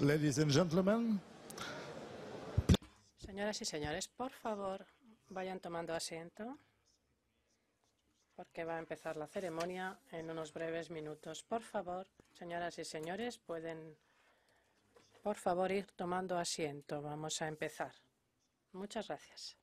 Ladies and gentlemen. Señoras y señores, por favor, vayan tomando asiento porque va a empezar la ceremonia en unos breves minutos. Por favor, señoras y señores, pueden, por favor, ir tomando asiento. Vamos a empezar. Muchas gracias.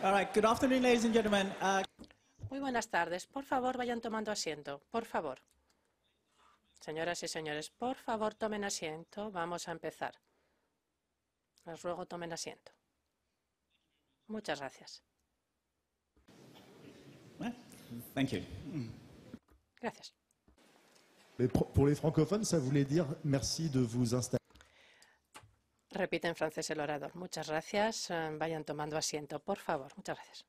Uh, Muy buenas tardes. Por favor, vayan tomando asiento. Por favor. Señoras y señores, por favor, tomen asiento. Vamos a empezar. Les ruego, tomen asiento. Muchas gracias. Thank you. Gracias. pour francophones, ça voulait dire merci de Repite en francés el orador. Muchas gracias. Eh, vayan tomando asiento, por favor. Muchas gracias.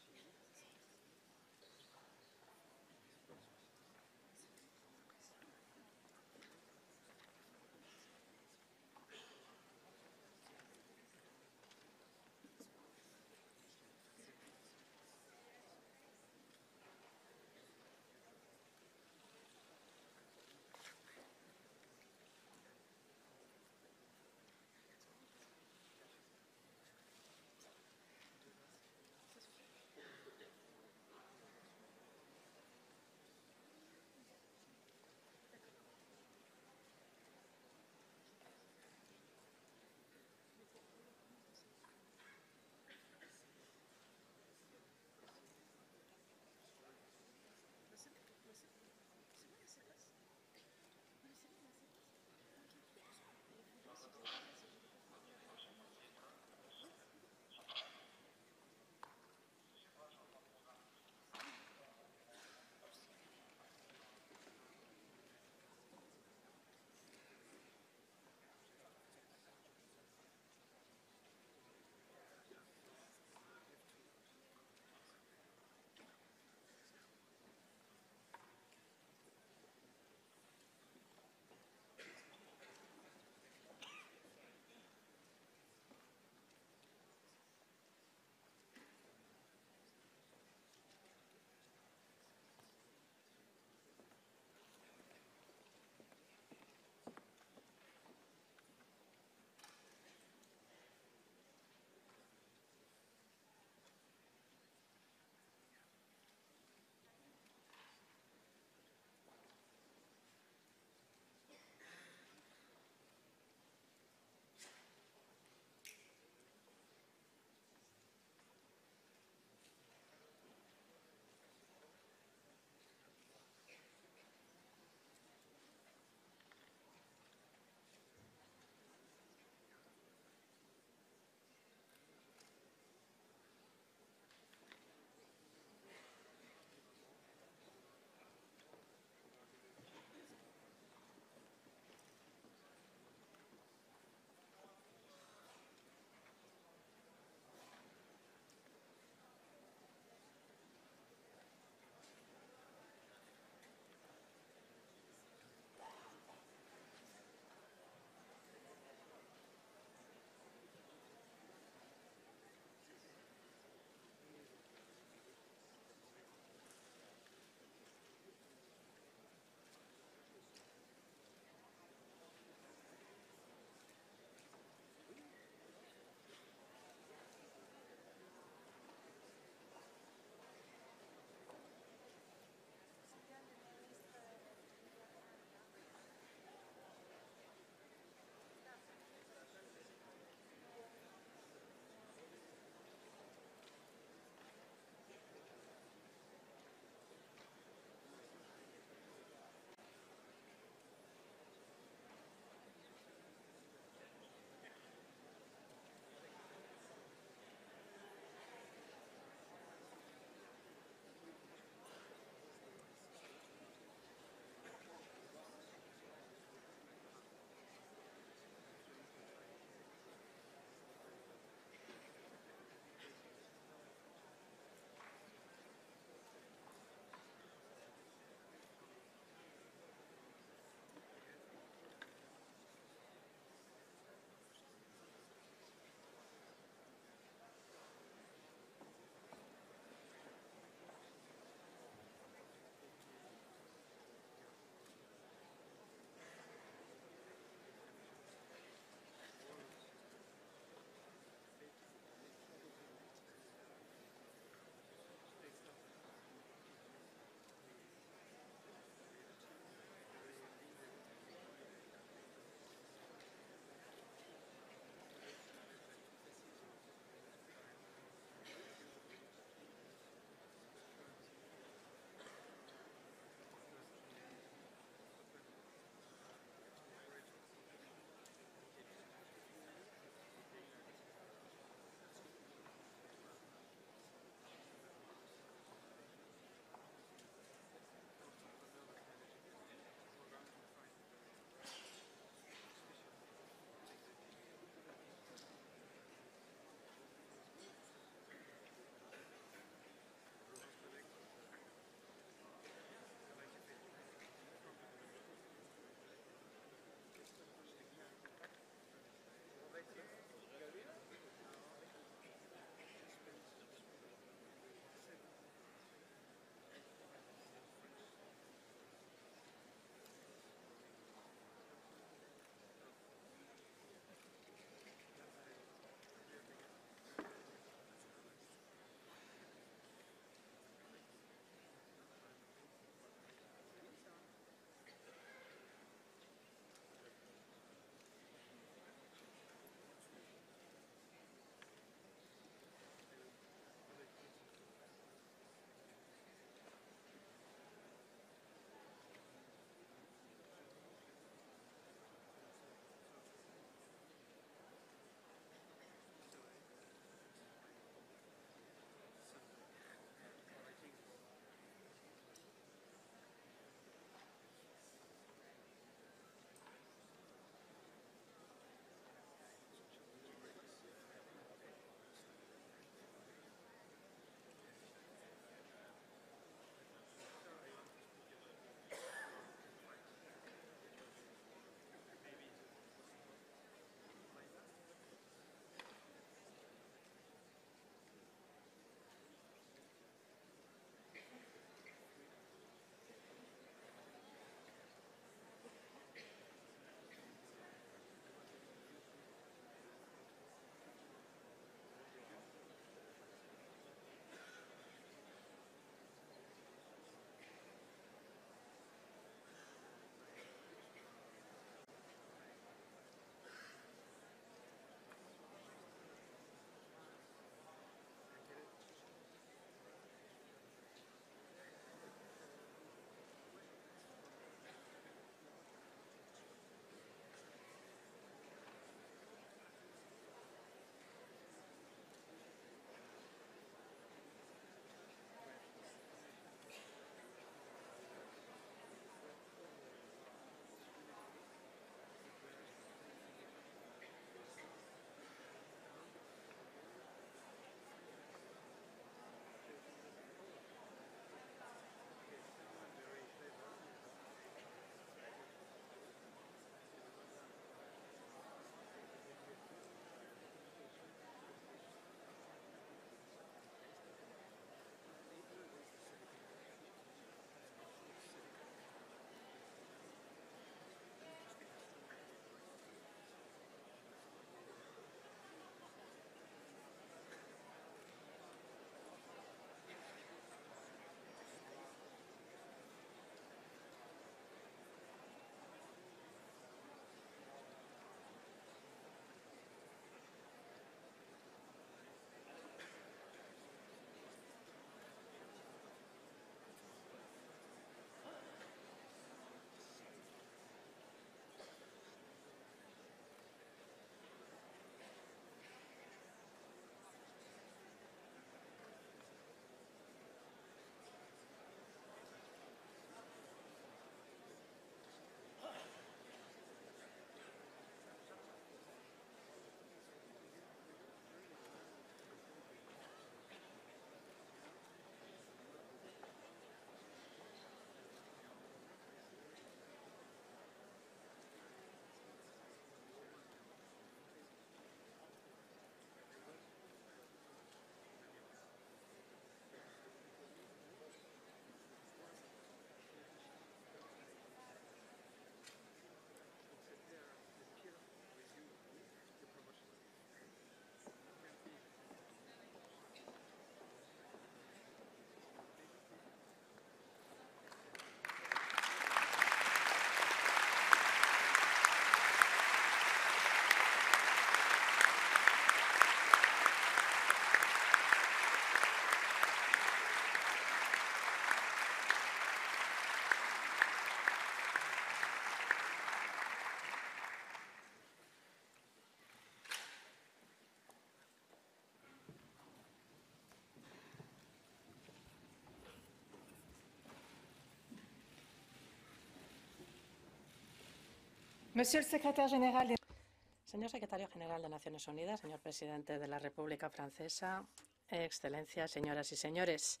Monsieur Señor secretario general de Naciones Unidas, señor presidente de la República Francesa, excelencias, señoras y señores,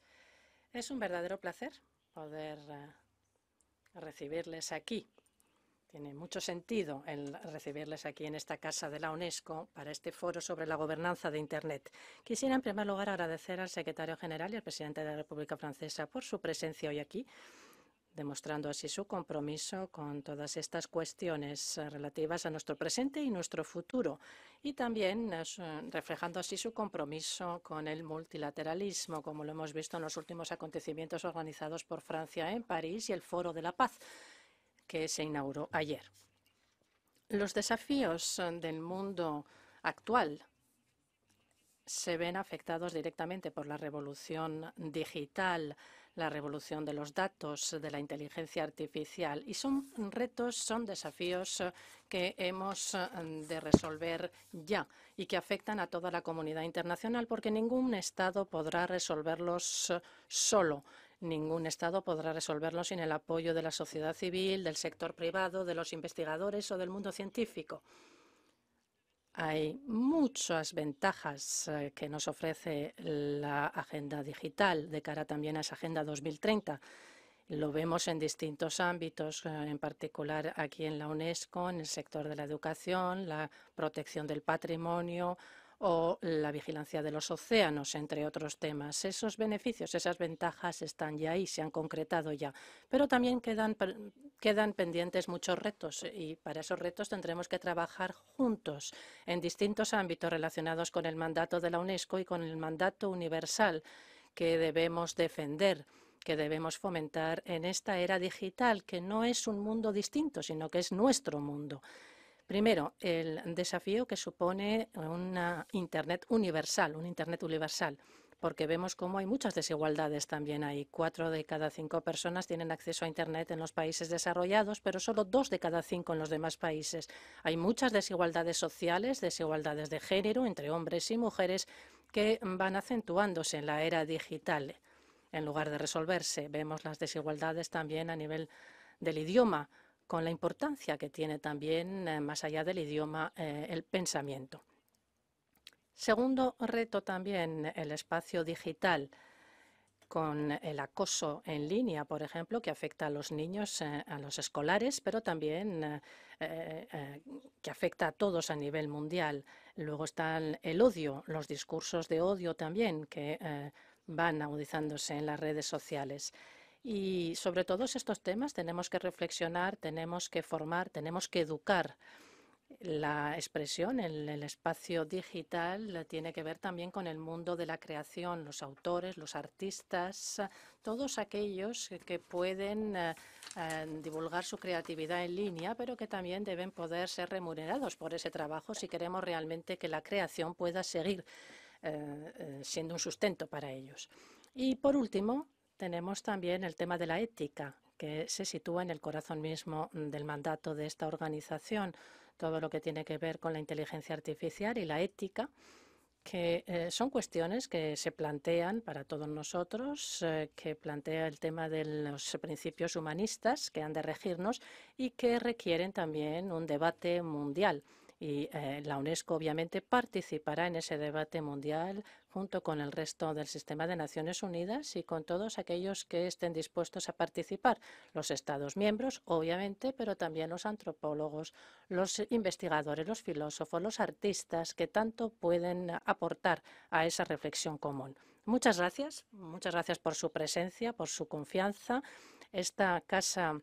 es un verdadero placer poder eh, recibirles aquí. Tiene mucho sentido el recibirles aquí en esta casa de la UNESCO para este foro sobre la gobernanza de Internet. Quisiera en primer lugar agradecer al secretario general y al presidente de la República Francesa por su presencia hoy aquí demostrando así su compromiso con todas estas cuestiones eh, relativas a nuestro presente y nuestro futuro, y también eh, reflejando así su compromiso con el multilateralismo, como lo hemos visto en los últimos acontecimientos organizados por Francia en París y el Foro de la Paz, que se inauguró ayer. Los desafíos eh, del mundo actual se ven afectados directamente por la revolución digital la revolución de los datos, de la inteligencia artificial. Y son retos, son desafíos eh, que hemos eh, de resolver ya y que afectan a toda la comunidad internacional porque ningún Estado podrá resolverlos eh, solo. Ningún Estado podrá resolverlos sin el apoyo de la sociedad civil, del sector privado, de los investigadores o del mundo científico. Hay muchas ventajas eh, que nos ofrece la agenda digital de cara también a esa agenda 2030. Lo vemos en distintos ámbitos, eh, en particular aquí en la UNESCO, en el sector de la educación, la protección del patrimonio o la vigilancia de los océanos, entre otros temas. Esos beneficios, esas ventajas están ya ahí, se han concretado ya, pero también quedan, quedan pendientes muchos retos y para esos retos tendremos que trabajar juntos en distintos ámbitos relacionados con el mandato de la UNESCO y con el mandato universal que debemos defender que debemos fomentar en esta era digital, que no es un mundo distinto, sino que es nuestro mundo. Primero, el desafío que supone una Internet universal, un Internet universal porque vemos cómo hay muchas desigualdades también ahí. Cuatro de cada cinco personas tienen acceso a Internet en los países desarrollados, pero solo dos de cada cinco en los demás países. Hay muchas desigualdades sociales, desigualdades de género entre hombres y mujeres que van acentuándose en la era digital. En lugar de resolverse, vemos las desigualdades también a nivel del idioma con la importancia que tiene también, eh, más allá del idioma, eh, el pensamiento. Segundo reto también, el espacio digital con el acoso en línea, por ejemplo, que afecta a los niños, eh, a los escolares, pero también que afecta a todos a nivel mundial. Luego está el, el odio, los discursos de odio también que van agudizándose en las redes sociales. Y sobre todos estos temas tenemos que reflexionar, tenemos que formar, tenemos que educar. La expresión en el espacio digital eh, tiene que ver también con el mundo de la creación, los autores, los artistas, todos aquellos que pueden eh, eh, divulgar su creatividad en línea, pero que también deben poder ser remunerados por ese trabajo si queremos realmente que la creación pueda seguir siendo un sustento para ellos. Y por último, tenemos también el tema de la ética, que se sitúa en el corazón mismo mm, del mandato de esta organización, todo lo que tiene que ver con la inteligencia artificial y la ética que eh, son cuestiones que se plantean para todos nosotros, eh, que plantea el tema de los principios humanistas que han de regirnos y que requieren también un debate mundial. Y eh, la UNESCO obviamente participará en ese debate mundial junto con el resto del sistema de Naciones Unidas y con todos aquellos que estén dispuestos a participar, los Estados miembros, obviamente, pero también los antropólogos, los investigadores, los filósofos, los artistas, que tanto pueden aportar a esa reflexión común. Muchas gracias, muchas gracias por su presencia, por su confianza. Esta casa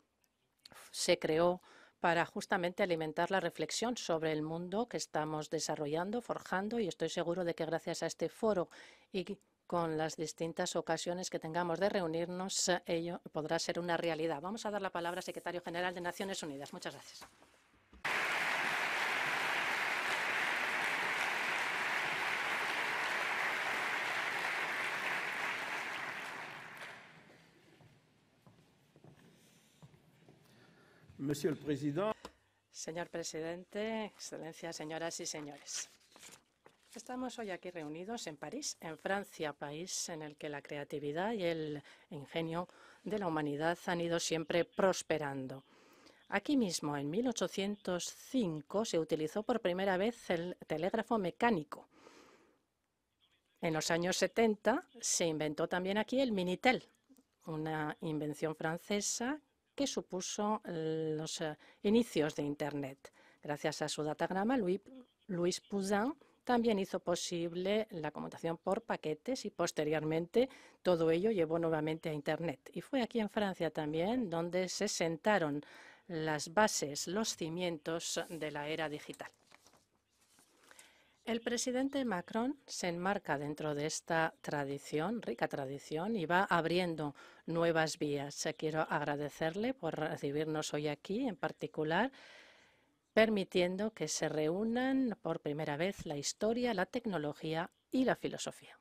se creó para justamente alimentar la reflexión sobre el mundo que estamos desarrollando, forjando y estoy seguro de que gracias a este foro y con las distintas ocasiones que tengamos de reunirnos, ello podrá ser una realidad. Vamos a dar la palabra al secretario general de Naciones Unidas. Muchas gracias. Señor presidente, excelencias, señoras y señores. Estamos hoy aquí reunidos en París, en Francia, país en el que la creatividad y el ingenio de la humanidad han ido siempre prosperando. Aquí mismo, en 1805, se utilizó por primera vez el telégrafo mecánico. En los años 70 se inventó también aquí el Minitel, una invención francesa que supuso los eh, inicios de Internet. Gracias a su datagrama, Luis Louis también hizo posible la conmutación por paquetes y posteriormente todo ello llevó nuevamente a Internet. Y fue aquí en Francia también donde se sentaron las bases, los cimientos de la era digital. El presidente Macron se enmarca dentro de esta tradición, rica tradición, y va abriendo nuevas vías. Quiero agradecerle por recibirnos hoy aquí, en particular permitiendo que se reúnan por primera vez la historia, la tecnología y la filosofía.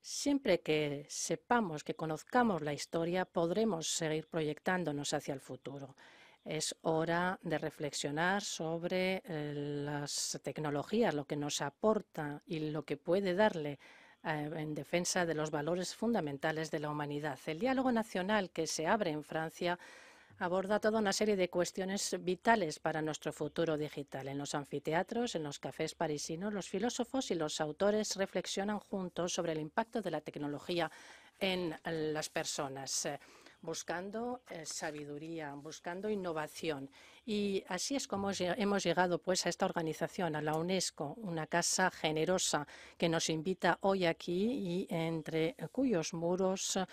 Siempre que sepamos, que conozcamos la historia, podremos seguir proyectándonos hacia el futuro. Es hora de reflexionar sobre eh, las tecnologías, lo que nos aporta y lo que puede darle eh, en defensa de los valores fundamentales de la humanidad. El diálogo nacional que se abre en Francia aborda toda una serie de cuestiones vitales para nuestro futuro digital. En los anfiteatros, en los cafés parisinos, los filósofos y los autores reflexionan juntos sobre el impacto de la tecnología en las personas buscando eh, sabiduría, buscando innovación. Y así es como hemos llegado pues, a esta organización, a la UNESCO, una casa generosa que nos invita hoy aquí y entre cuyos muros eh,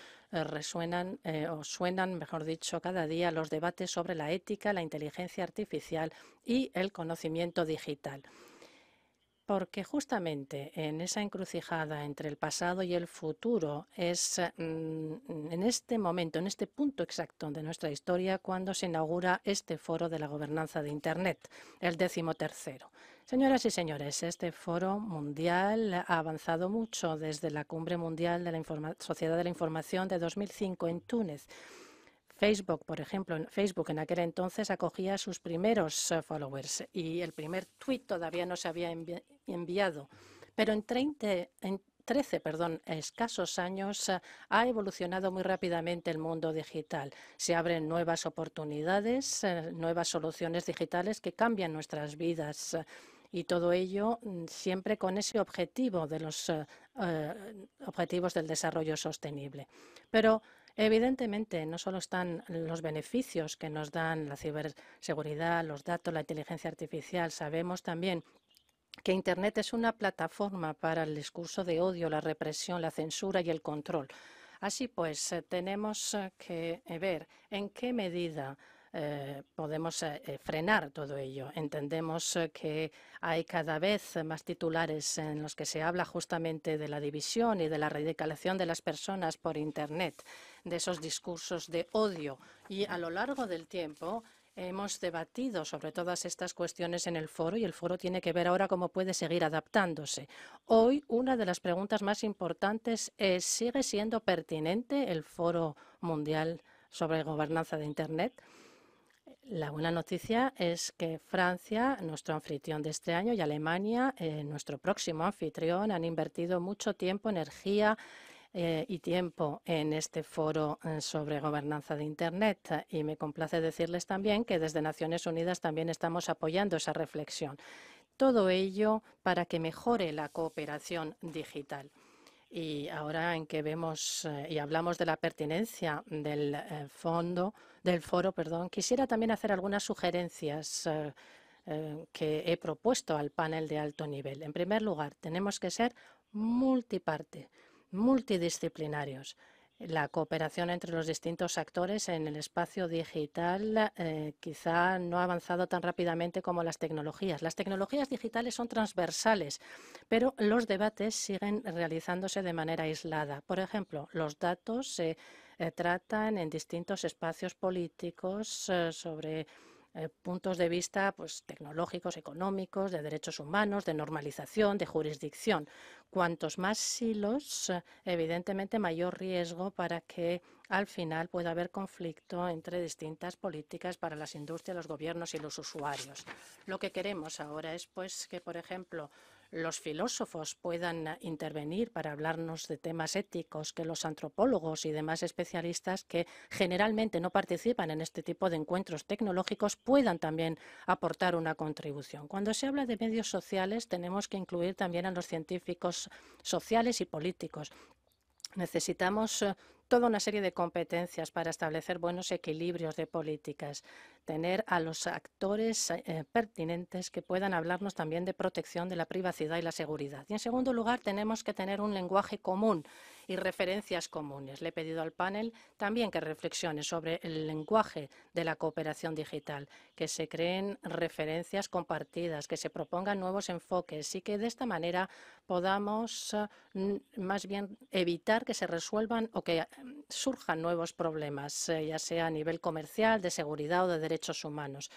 resuenan eh, o suenan, mejor dicho, cada día los debates sobre la ética, la inteligencia artificial y el conocimiento digital. Porque justamente en esa encrucijada entre el pasado y el futuro es eh, mm, mm, en este momento, en este punto exacto de nuestra historia, cuando se inaugura este foro de la gobernanza de Internet, el décimo tercero. Señoras y señores, este foro mundial ha avanzado mucho desde la Cumbre Mundial de la Sociedad de la Información de 2005 en Túnez. Facebook, por ejemplo, Facebook en aquel entonces acogía a sus primeros eh, followers y el primer tweet todavía no se había enviado. Pero en, 30, en 13 perdón, escasos años eh, ha evolucionado muy rápidamente el mundo digital. Se abren nuevas oportunidades, eh, nuevas soluciones digitales que cambian nuestras vidas. Y todo ello mm, siempre con ese objetivo de los objetivos del desarrollo sostenible. Pero Evidentemente, no solo están los beneficios que nos dan la ciberseguridad, los datos, la inteligencia artificial, sabemos también que Internet es una plataforma para el discurso de odio, la represión, la censura y el control. Así pues, eh, tenemos eh, que ver en qué medida eh, podemos eh, eh, frenar todo ello. Entendemos que hay cada vez más titulares en los que se habla justamente de la división y de la radicalización de las personas por Internet, de esos discursos de odio. Y a lo largo del tiempo hemos debatido sobre todas estas cuestiones en el foro y el foro tiene que ver ahora cómo puede seguir adaptándose. Hoy una de las preguntas más importantes es, ¿sigue siendo pertinente el foro mundial sobre gobernanza de Internet? La buena noticia es que Francia, nuestro anfitrión de este año, y Alemania, eh, nuestro próximo anfitrión, han invertido mucho tiempo, energía eh, y tiempo en este foro eh, sobre gobernanza de Internet. Y me complace decirles también que desde Naciones Unidas también estamos apoyando esa reflexión. Todo ello para que mejore la cooperación digital. Y ahora en que vemos eh, y hablamos de la pertinencia del eh, fondo, del foro, perdón, quisiera también hacer algunas sugerencias eh, que he propuesto al panel de alto nivel. En primer lugar, tenemos que ser multiparte, multidisciplinarios la cooperación entre los distintos actores en el espacio digital eh, quizá no ha avanzado tan rápidamente como las tecnologías. Las tecnologías digitales son transversales, pero los debates siguen realizándose de manera aislada. Por ejemplo, los datos se eh, tratan en distintos espacios políticos eh, sobre eh, puntos de vista pues, tecnológicos, económicos, de derechos humanos, de normalización, de jurisdicción. Cuantos más silos, evidentemente mayor riesgo para que al final pueda haber conflicto entre distintas políticas para las industrias, los gobiernos y los usuarios. Lo que queremos ahora es pues que, por ejemplo, los filósofos puedan eh, intervenir para hablarnos de temas éticos, que los antropólogos y demás especialistas que generalmente no participan en este tipo de encuentros tecnológicos puedan también aportar una contribución. Cuando se habla de medios sociales tenemos que incluir también a los científicos sociales y políticos. Necesitamos eh, toda una serie de competencias para establecer buenos equilibrios de políticas, tener a los actores eh, pertinentes que puedan hablarnos también de protección de la privacidad y la seguridad. Y en segundo lugar, tenemos que tener un lenguaje común y referencias comunes. Le he pedido al panel también que reflexione sobre el lenguaje de la cooperación digital, que se creen referencias compartidas, que se propongan nuevos enfoques y que de esta manera podamos eh, más bien evitar que se resuelvan o que surjan nuevos problemas, eh, ya sea a nivel comercial, de seguridad o de derechos humanos.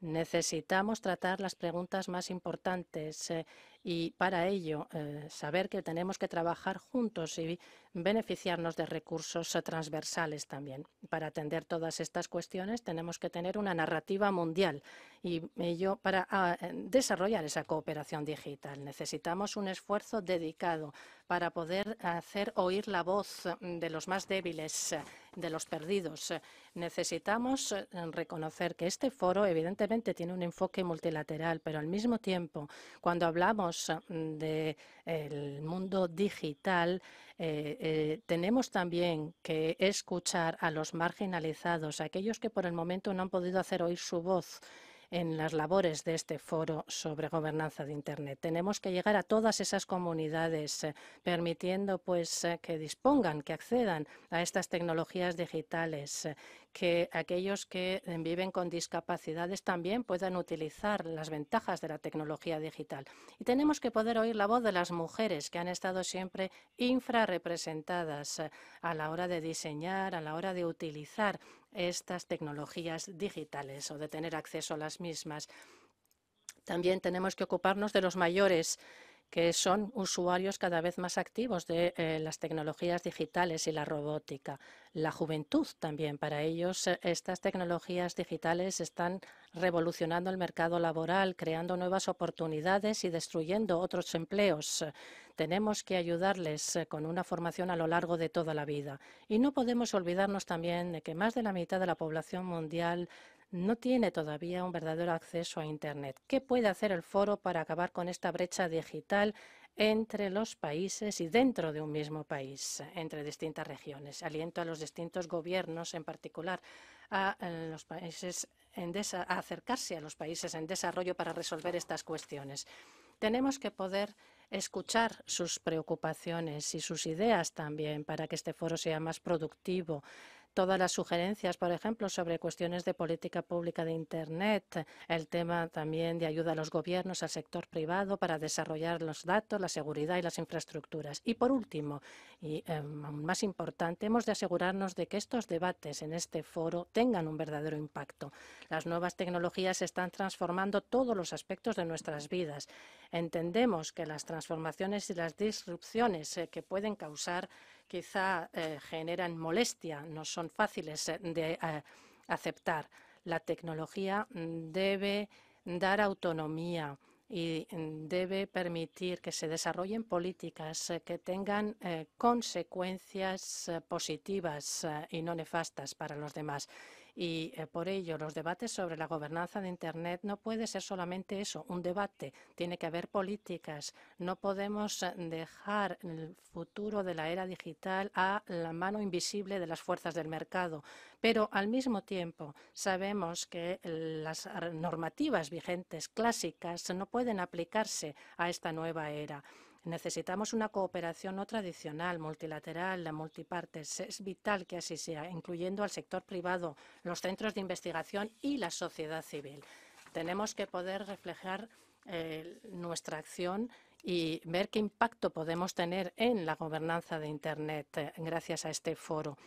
Necesitamos tratar las preguntas más importantes. Eh, y para ello eh, saber que tenemos que trabajar juntos y beneficiarnos de recursos eh, transversales también. Para atender todas estas cuestiones tenemos que tener una narrativa mundial y ello para ah, eh, desarrollar esa cooperación digital. Necesitamos un esfuerzo dedicado para poder hacer oír la voz mm, de los más débiles, de los perdidos. Necesitamos reconocer que este foro evidentemente tiene un enfoque multilateral, pero al mismo tiempo, cuando hablamos Mm, del mundo digital, eh, eh, tenemos también que escuchar a los marginalizados, a aquellos que por el momento no han podido hacer oír su voz en las labores de este foro sobre gobernanza de Internet. Tenemos que llegar a todas esas comunidades, eh, permitiendo pues eh, que dispongan, que accedan a estas tecnologías digitales, eh, que aquellos que viven con discapacidades también puedan utilizar las ventajas de la tecnología digital. Y tenemos que poder oír la voz de las mujeres que han estado siempre infrarrepresentadas a la hora de diseñar, a la hora de utilizar estas tecnologías digitales o de tener acceso a las mismas. También tenemos que ocuparnos de los mayores que son usuarios cada vez más activos de eh, las tecnologías digitales y la robótica. La juventud también, para ellos eh, estas tecnologías digitales están revolucionando el mercado laboral, creando nuevas oportunidades y destruyendo otros empleos tenemos que ayudarles eh, con una formación a lo largo de toda la vida. Y no podemos olvidarnos también de que más de la mitad de la población mundial no tiene todavía un verdadero acceso a Internet. ¿Qué puede hacer el foro para acabar con esta brecha digital entre los países y dentro de un mismo país, entre distintas regiones? Aliento a los distintos gobiernos, en particular a eh, los países en a acercarse a los países en desarrollo para resolver estas cuestiones. Tenemos que poder escuchar sus preocupaciones y sus ideas también para que este foro sea más productivo todas las sugerencias, por ejemplo, sobre cuestiones de política pública de Internet, el tema también de ayuda a los gobiernos, al sector privado para desarrollar los datos, la seguridad y las infraestructuras. Y por último, y em, más importante, hemos de asegurarnos de que estos debates en este foro tengan un verdadero impacto. Las nuevas tecnologías están transformando todos los aspectos de nuestras vidas. Entendemos que las transformaciones y las disrupciones eh, que pueden causar quizá eh, generan molestia, no son fáciles eh, de eh, aceptar. La tecnología mm, debe dar autonomía y mm, debe permitir que se desarrollen políticas que tengan consecuencias positivas y no nefastas para los demás. Y eh, por ello, los debates sobre la gobernanza de Internet no puede ser solamente eso, un debate. Tiene que haber políticas. No podemos eh, dejar el futuro de la era digital a la mano invisible de las fuerzas del mercado. Pero al mismo tiempo, sabemos que las normativas vigentes clásicas no pueden aplicarse a esta nueva era. Necesitamos una cooperación no tradicional, multilateral, la multipartes. Es vital que así sea, incluyendo al sector privado, los centros de investigación y la sociedad civil. Tenemos que poder reflejar eh, nuestra acción y ver qué impacto podemos tener en la gobernanza de Internet eh, gracias a este foro.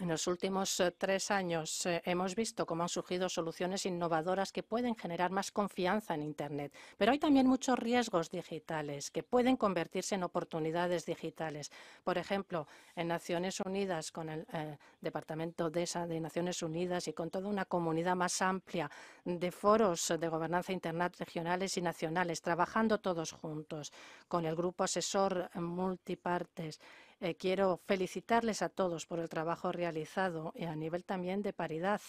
En los últimos eh, tres años eh, hemos visto cómo han surgido soluciones innovadoras que pueden generar más confianza en Internet, pero hay también muchos riesgos digitales que pueden convertirse en oportunidades digitales. Por ejemplo, en Naciones Unidas, con el eh, Departamento de, de Naciones Unidas y con toda una comunidad más amplia de foros de gobernanza internet regionales y nacionales, trabajando todos juntos con el grupo asesor multipartes eh, quiero felicitarles a todos por el trabajo realizado eh, a nivel también de paridad,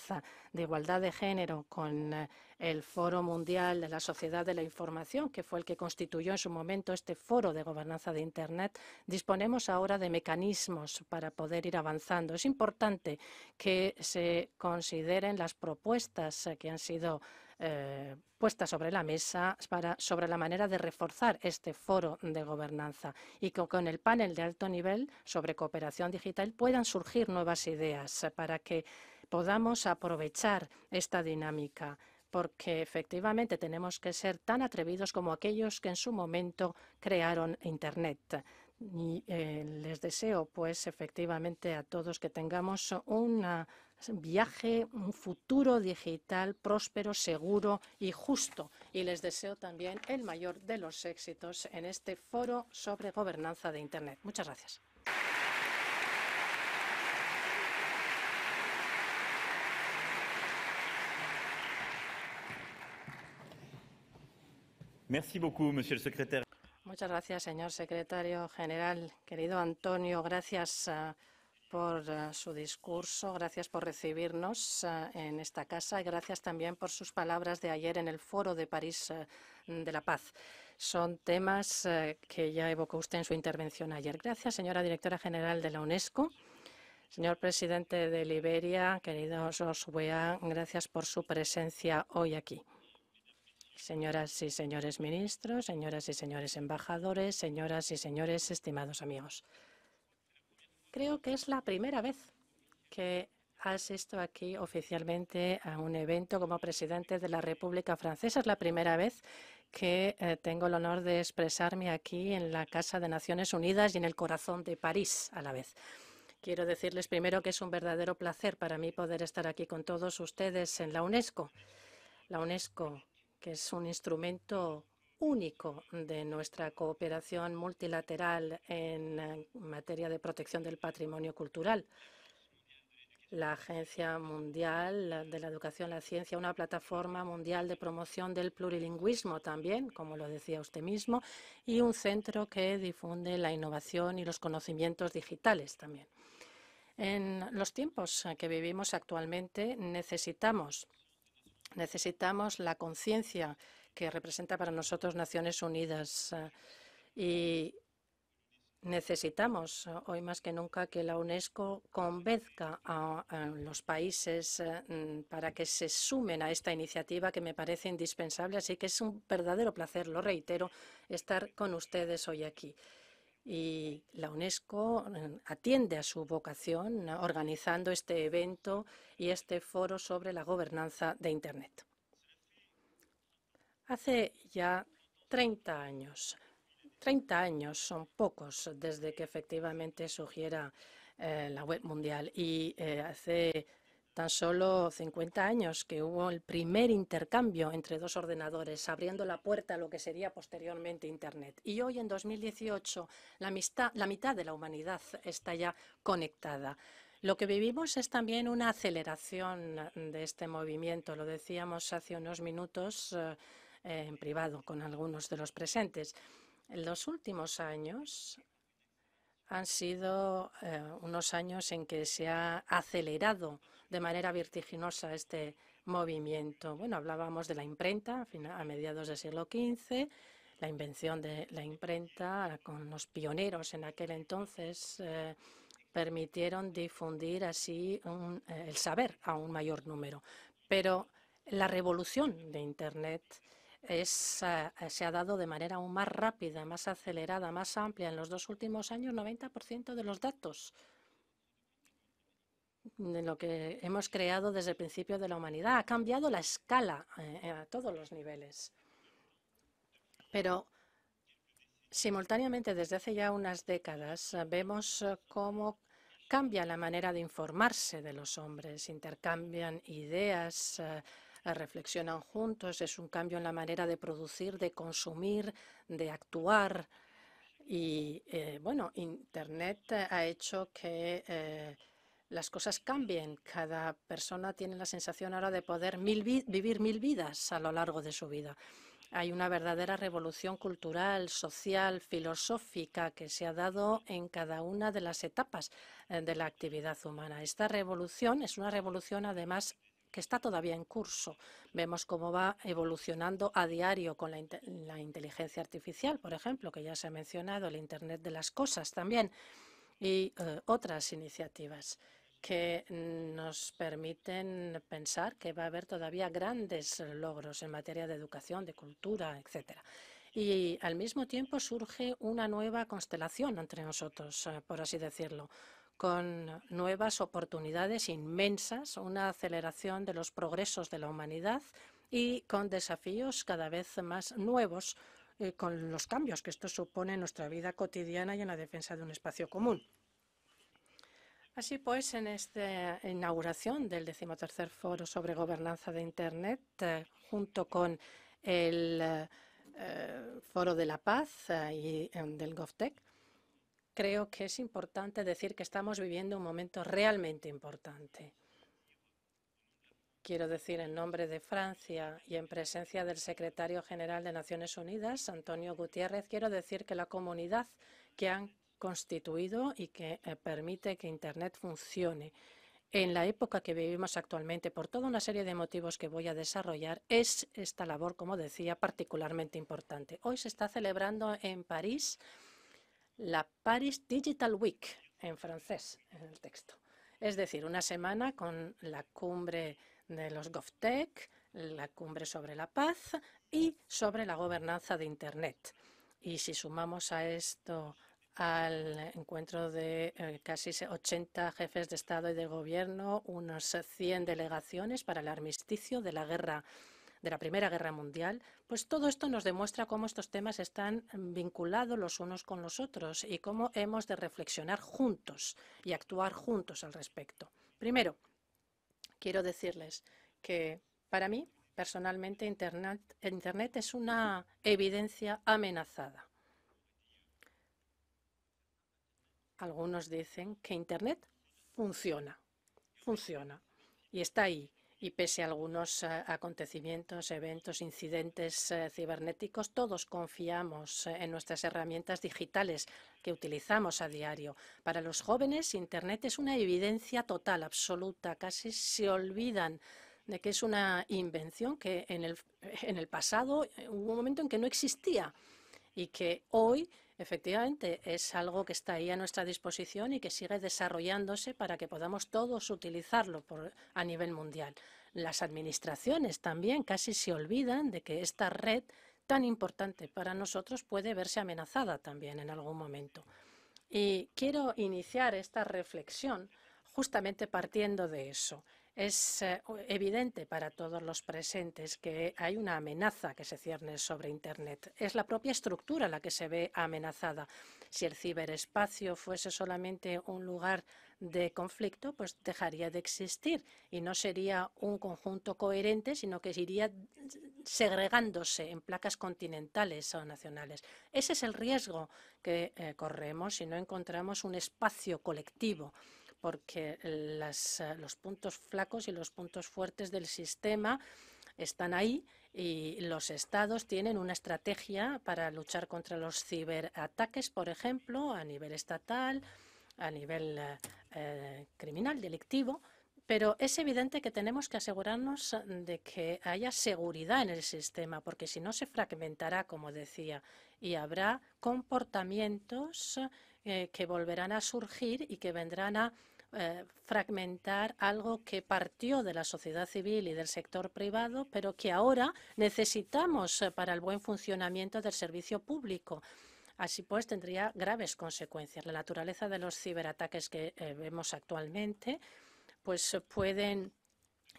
de igualdad de género con eh, el Foro Mundial de la Sociedad de la Información, que fue el que constituyó en su momento este foro de gobernanza de Internet. Disponemos ahora de mecanismos para poder ir avanzando. Es importante que se consideren las propuestas que han sido eh, puesta sobre la mesa sobre la manera de reforzar este foro de gobernanza y que con el panel de alto nivel sobre cooperación digital puedan surgir nuevas ideas para que podamos aprovechar esta dinámica porque efectivamente tenemos que ser tan atrevidos como aquellos que en su momento crearon Internet. Y eh, les deseo, pues, efectivamente a todos que tengamos una viaje, un futuro digital próspero, seguro y justo. Y les deseo también el mayor de los éxitos en este foro sobre gobernanza de Internet. Muchas gracias. Muchas gracias, señor secretario general. Querido Antonio, gracias. Ah, por eh, su discurso, gracias por recibirnos eh, en esta casa y gracias también por sus palabras de ayer en el Foro de París eh, de la Paz. Son temas que ya evocó usted en su intervención ayer. Gracias, señora directora general de la UNESCO. Señor presidente de Liberia, queridos Oswea, gracias por su presencia hoy aquí. Señoras y señores ministros, señoras y señores embajadores, señoras y señores estimados amigos. Creo que es la primera vez que asisto aquí oficialmente a un evento como presidente de la República Francesa. Es la primera vez que eh, tengo el honor de expresarme aquí en la Casa de Naciones Unidas y en el corazón de París a la vez. Quiero decirles primero que es un verdadero placer para mí poder estar aquí con todos ustedes en la UNESCO. La UNESCO, que es un instrumento único de nuestra cooperación multilateral en eh, materia de protección del patrimonio cultural. La Agencia Mundial de la Educación, la Ciencia, una plataforma mundial de promoción del plurilingüismo también, como lo decía usted mismo, y un centro que difunde la innovación y los conocimientos digitales también. En los tiempos eh, que vivimos actualmente necesitamos necesitamos la conciencia que representa para nosotros Naciones Unidas. Eh, y necesitamos eh, hoy más que nunca que la UNESCO convenzca a, a los países eh, mm, para que se sumen a esta iniciativa que me parece indispensable. Así que es un verdadero placer, lo reitero, estar con ustedes hoy aquí y la UNESCO mm, atiende a su vocación organizando este evento y este foro sobre la gobernanza de Internet. Hace ya 30 años. 30 años son pocos desde que efectivamente surgiera eh, la web mundial y eh, hace tan solo 50 años que hubo el primer intercambio entre dos ordenadores, abriendo la puerta a lo que sería posteriormente Internet. Y hoy, en 2018, la, mitad, la mitad de la humanidad está ya conectada. Lo que vivimos es también una aceleración de este movimiento. Lo decíamos hace unos minutos, eh, eh, en privado con algunos de los presentes. En los últimos años han sido eh, unos años en que se ha acelerado de manera vertiginosa este movimiento. Bueno, hablábamos de la imprenta a mediados del siglo XV, la invención de la imprenta con los pioneros en aquel entonces eh, permitieron difundir así el saber a un mayor número. Pero la revolución de Internet es, eh, se ha dado de manera aún más rápida, más acelerada, más amplia. En los dos últimos años, 90% de los datos de lo que hemos creado desde el principio de la humanidad. Ha cambiado la escala eh, eh, a todos los niveles. Pero simultáneamente, desde hace ya unas décadas, vemos cómo cambia la manera de informarse de los hombres, intercambian ideas, reflexionan juntos, es un cambio en la manera de producir, de consumir, de actuar. Y eh, bueno, Internet ha hecho que eh, las cosas cambien. Cada persona tiene la sensación ahora de poder vivir mil vidas a lo largo de su vida. Hay una verdadera revolución cultural, social, filosófica que se ha dado en cada una de las etapas eh, de la actividad humana. Esta revolución es una revolución además que está todavía en curso. Vemos cómo va evolucionando a diario con la, inteligencia artificial, por ejemplo, que ya se ha mencionado, el Internet de las Cosas también, y eh, otras iniciativas que nos permiten pensar que va a haber todavía grandes logros en materia de educación, de cultura, etcétera. Y al mismo tiempo surge una nueva constelación entre nosotros, eh, por así decirlo, con nuevas oportunidades inmensas, una aceleración de los progresos de la humanidad y con desafíos cada vez más nuevos eh, con los cambios que esto supone en nuestra vida cotidiana y en la defensa de un espacio común. Así pues, en esta inauguración del decimotercer foro sobre gobernanza de Internet, eh, junto con el eh, Foro de la Paz y em, del GovTech, creo que es importante decir que estamos viviendo un momento realmente importante. Quiero decir en nombre de Francia y en presencia del secretario general de Naciones Unidas, Antonio Gutiérrez, quiero decir que la comunidad que han constituido y que eh, permite que Internet funcione en la época que vivimos actualmente, por toda una serie de motivos que voy a desarrollar, es esta labor, como decía, particularmente importante. Hoy se está celebrando en París la Paris Digital Week, en francés, en el texto. Es decir, una semana con la cumbre de los GovTech, la cumbre sobre la paz y sobre la gobernanza de Internet. Y si sumamos a esto al encuentro de eh, casi 80 jefes de Estado y de Gobierno, unos 100 delegaciones para el armisticio de la guerra de la Primera Guerra Mundial, pues todo esto nos demuestra cómo estos temas están vinculados los unos con los otros y cómo hemos de reflexionar juntos y actuar juntos al respecto. Primero, quiero decirles que para mí, personalmente, Internet, es una evidencia amenazada. Algunos dicen que Internet funciona, funciona y está ahí y pese a algunos eh, acontecimientos, eventos, incidentes eh, cibernéticos, todos confiamos eh, en nuestras herramientas digitales que utilizamos a diario. Para los jóvenes, Internet es una evidencia total, absoluta. Casi se olvidan de que es una invención que en el, pasado hubo un momento en que no existía y que hoy Efectivamente, es algo que está ahí a nuestra disposición y que sigue desarrollándose para que podamos todos utilizarlo a nivel mundial. Las administraciones también casi se olvidan de que esta red tan importante para nosotros puede verse amenazada también en algún momento. Y quiero iniciar esta reflexión justamente partiendo de eso. Es eh, evidente para todos los presentes que hay una amenaza que se cierne sobre Internet. Es la propia estructura la que se ve amenazada. Si el ciberespacio fuese solamente un lugar de conflicto, pues dejaría de existir y no sería un conjunto coherente, sino que iría segregándose en placas continentales o nacionales. Ese es el riesgo que eh, corremos si no encontramos un espacio colectivo porque eh, los puntos flacos y los puntos fuertes del sistema están ahí y los estados tienen una estrategia para luchar contra los ciberataques, por ejemplo, a nivel estatal, a nivel eh, eh, criminal, delictivo. Pero es evidente que tenemos que asegurarnos de que haya seguridad en el sistema, porque si no se fragmentará, como decía, y habrá comportamientos eh, que, volverán a surgir y que vendrán a eh, fragmentar algo que partió de la sociedad civil y del sector privado, pero que ahora necesitamos eh, para el buen funcionamiento del servicio público. Así pues, tendría graves consecuencias. La naturaleza de los ciberataques que vemos actualmente pues pueden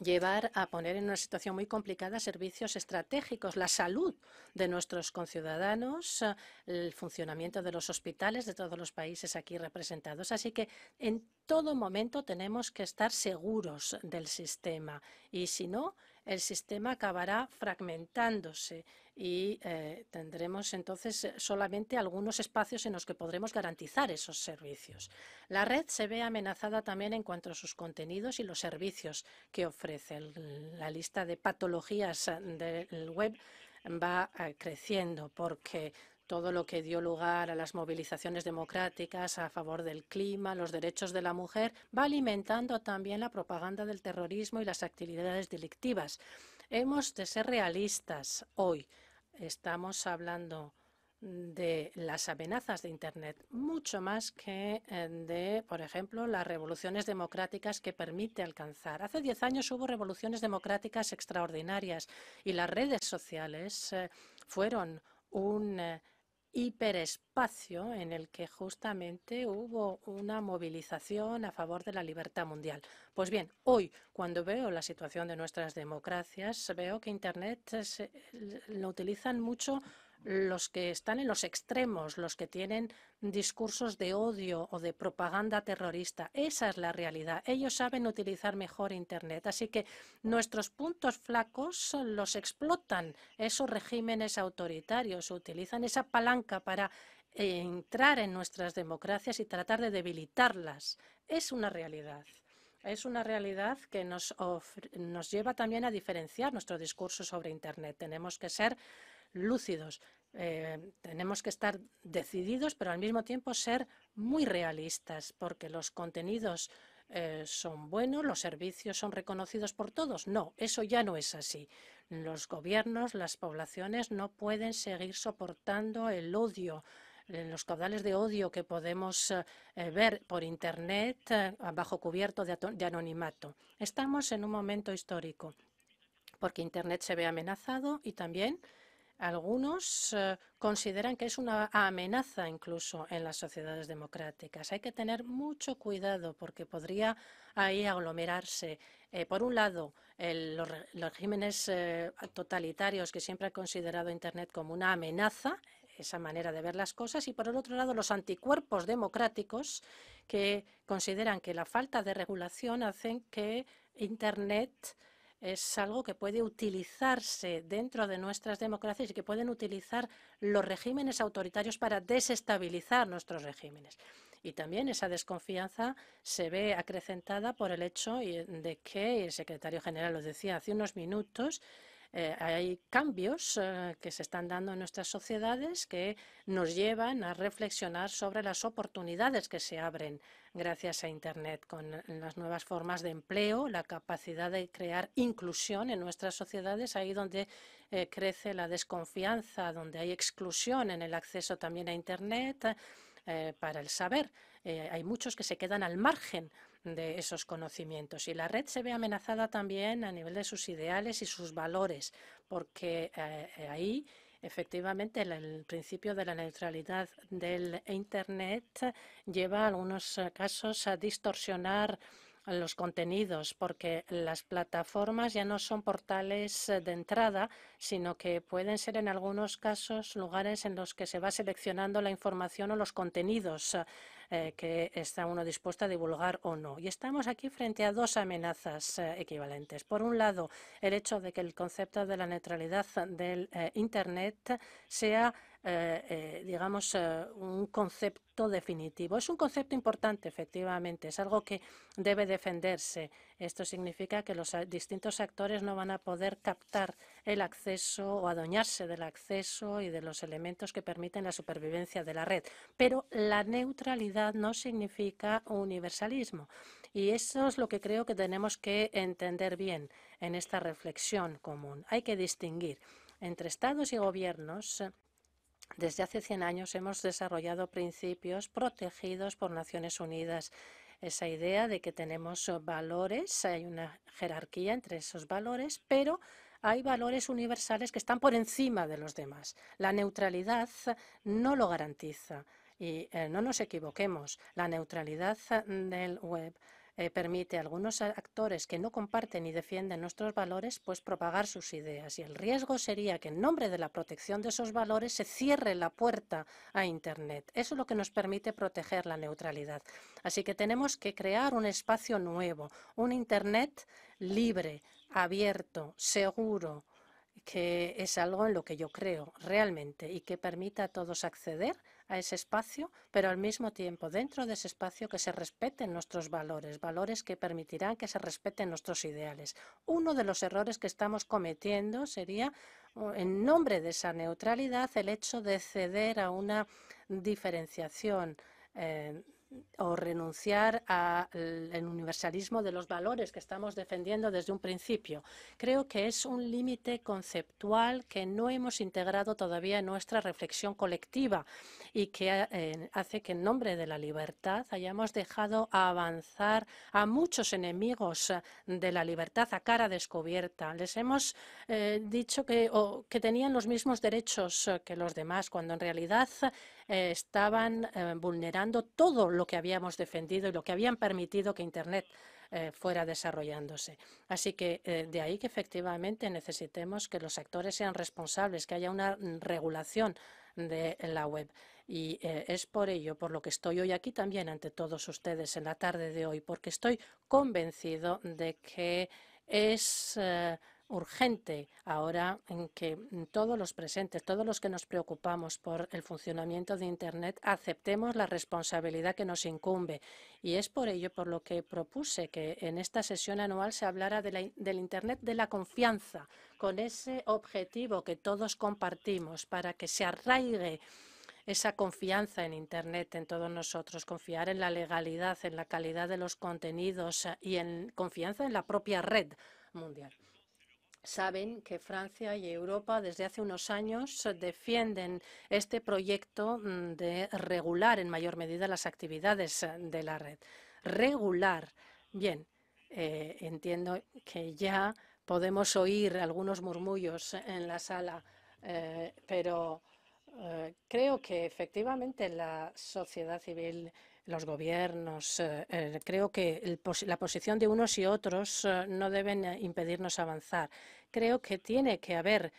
llevar a poner en una situación muy complicada servicios estratégicos, la salud de nuestros conciudadanos, el funcionamiento de los hospitales de todos los países aquí representados. Así que en todo momento tenemos que estar seguros del sistema y si no, el sistema acabará fragmentándose y eh, tendremos entonces eh, solamente algunos espacios en los que podremos garantizar esos servicios. La red se ve amenazada también en cuanto a sus contenidos y los servicios que ofrece. la lista de patologías eh, del web va creciendo porque todo lo que dio lugar a las movilizaciones democráticas a favor del clima, los derechos de la mujer, va alimentando también la propaganda del terrorismo y las actividades delictivas. Hemos de ser realistas hoy. Estamos hablando de las amenazas de Internet, mucho más que eh, de, por ejemplo, las revoluciones democráticas que permite alcanzar. Hace diez años hubo revoluciones democráticas extraordinarias y las redes sociales eh, fueron un eh, hiperespacio en el que justamente hubo una movilización a favor de la libertad mundial. Pues bien, hoy, cuando veo la situación de nuestras democracias, veo que Internet lo utilizan mucho los que están en los extremos, los que tienen discursos de odio o de propaganda terrorista. Esa es la realidad. Ellos saben utilizar mejor Internet. Así que nuestros puntos flacos los explotan esos regímenes autoritarios, utilizan esa palanca para entrar en nuestras democracias y tratar de debilitarlas. Es una realidad. Es una realidad que nos, nos lleva también a diferenciar nuestro discurso sobre Internet. Tenemos que ser lúcidos. Eh, tenemos que estar decididos, pero al mismo tiempo ser muy realistas, porque los contenidos eh, son buenos, los servicios son reconocidos por todos. No, eso ya no es así. Los gobiernos, las poblaciones no pueden seguir soportando el odio eh, los caudales de odio que podemos ver por Internet bajo cubierto de anonimato. Estamos en un momento histórico porque Internet se ve amenazado y también algunos eh, consideran que es una amenaza incluso en las sociedades democráticas. Hay que tener mucho cuidado porque podría ahí aglomerarse, eh, por un lado, los, regímenes eh, totalitarios que siempre han considerado Internet como una amenaza, esa manera de ver las cosas, y por el otro lado, los anticuerpos democráticos que consideran que la falta de regulación hacen que Internet es algo que puede utilizarse dentro de nuestras democracias y que pueden utilizar los regímenes autoritarios para desestabilizar nuestros regímenes. Y también esa desconfianza se ve acrecentada por el hecho eh, de que el secretario general lo decía hace unos minutos, eh, hay cambios eh, que se están dando en nuestras sociedades que nos llevan a reflexionar sobre las oportunidades que se abren gracias a Internet, con eh, las nuevas formas de empleo, la capacidad de crear inclusión en nuestras sociedades, ahí donde crece la desconfianza, donde hay exclusión en el acceso también a Internet para el saber. hay muchos que se quedan al margen de esos conocimientos. Y la red se ve amenazada también a nivel de sus ideales y sus valores, porque eh, ahí efectivamente el, principio de la neutralidad del Internet lleva a algunos casos a distorsionar los contenidos, porque las plataformas ya no son portales de entrada, sino que pueden ser en algunos casos lugares en los que se va seleccionando la información o los contenidos eh, que está uno dispuesto a divulgar o no. Y estamos aquí frente a dos amenazas eh, equivalentes. Por un lado, el hecho de que el concepto de la neutralidad del eh, Internet sea eh, eh, digamos, eh, un concepto definitivo. Es un concepto importante, efectivamente, es algo que debe defenderse. Esto significa que los distintos actores no van a poder captar el acceso o adueñarse del acceso y de los elementos que permiten la supervivencia de la red. Pero la neutralidad no significa universalismo. Y eso es lo que creo que tenemos que entender bien en esta reflexión común. Hay que distinguir entre estados y gobiernos desde hace 100 años hemos desarrollado principios protegidos por Naciones Unidas. Esa idea de que tenemos eh, valores, hay una jerarquía entre esos valores, pero hay valores universales que están por encima de los demás. La neutralidad no lo garantiza. Y eh, no nos equivoquemos, la neutralidad del web eh, permite a algunos actores que no comparten ni defienden nuestros valores, pues propagar sus ideas. Y el riesgo sería que en nombre de la protección de esos valores se cierre la puerta a Internet. Eso es lo que nos permite proteger la neutralidad. Así que tenemos que crear un espacio nuevo, un Internet libre, abierto, seguro, que es algo en lo que yo creo realmente y que permita a todos acceder a ese espacio, pero al mismo tiempo dentro de ese espacio que se respeten nuestros valores, valores que permitirán que se respeten nuestros ideales. Uno de los errores que estamos cometiendo sería, en nombre de esa neutralidad, el hecho de ceder a una diferenciación. Eh, o renunciar al universalismo de los valores que estamos defendiendo desde un principio. Creo que es un límite conceptual que no hemos integrado todavía en nuestra reflexión colectiva y que eh, hace que en nombre de la libertad hayamos dejado avanzar a muchos enemigos eh, de la libertad a cara descubierta. Les hemos eh, dicho que, que tenían los mismos derechos que los demás, cuando en realidad eh, estaban eh, vulnerando todo lo que habíamos defendido y lo que habían permitido que Internet eh, fuera desarrollándose. Así que de ahí que efectivamente necesitemos que los actores sean responsables, que haya una mm, regulación de la web. Y es por ello por lo que estoy hoy aquí también ante todos ustedes en la tarde de hoy, porque estoy convencido de que es urgente ahora en que mm, todos los presentes, todos los que nos preocupamos por el funcionamiento de Internet, aceptemos la responsabilidad que nos incumbe. Y es por ello por lo que propuse que en esta sesión anual se hablara del Internet de la confianza, con ese objetivo que todos compartimos para que se arraigue esa confianza en Internet, en todos nosotros, confiar en la legalidad, en la calidad de los contenidos eh, y en confianza en la propia red mundial saben que Francia y Europa desde hace unos años eh, defienden este proyecto mm, de regular en mayor medida las actividades eh, de la red. Regular. Bien, eh, entiendo que ya podemos oír algunos murmullos en la sala, pero creo que efectivamente la sociedad civil los gobiernos. Eh, eh, creo que la posición de unos y otros eh, no deben impedirnos avanzar. Creo que tiene que haber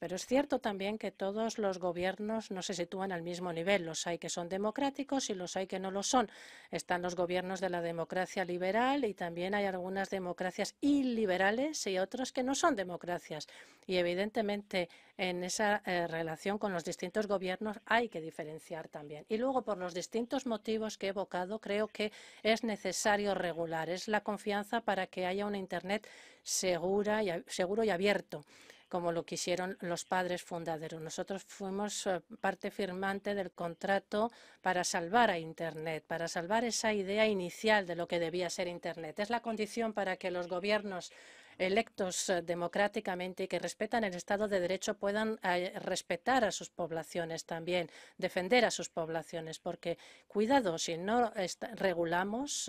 pero es cierto también que todos los gobiernos no se sitúan al mismo nivel. Los hay que son democráticos y los hay que no lo son. Están los gobiernos de la democracia liberal y también hay algunas democracias iliberales y otros que no son democracias. Y evidentemente en esa eh, relación con los distintos gobiernos hay que diferenciar también. Y luego por los distintos motivos que he evocado creo que es necesario regular. Es la confianza para que haya un Internet segura seguro y abierto como lo quisieron los padres fundaderos. Nosotros fuimos eh, parte firmante del contrato para salvar a Internet, para salvar esa idea inicial de lo que debía ser Internet. Es la condición para que los gobiernos electos eh, democráticamente y que respetan el Estado de Derecho puedan eh, respetar a sus poblaciones también, defender a sus poblaciones, porque cuidado, si no regulamos,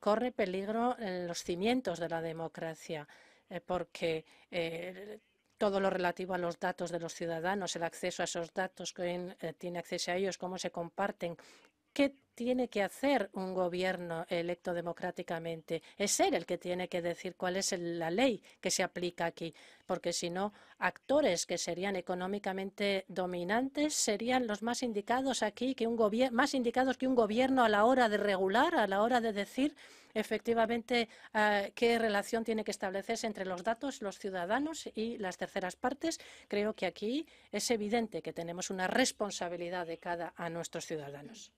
corre peligro los cimientos de la democracia porque todo lo relativo a los datos de los ciudadanos, el acceso a esos datos, quién eh, tiene acceso a ellos, cómo se comparten, qué tiene que hacer un gobierno electo democráticamente. Es ser el que tiene que decir cuál es la ley que se aplica aquí, porque si no, actores que serían económicamente dominantes serían los más indicados aquí que un más indicados que un gobierno a la hora de regular, a la hora de decir efectivamente ah, qué relación tiene que establecerse entre los datos, los ciudadanos y las terceras partes. Creo que aquí es evidente que tenemos una responsabilidad de cada a nuestros ciudadanos.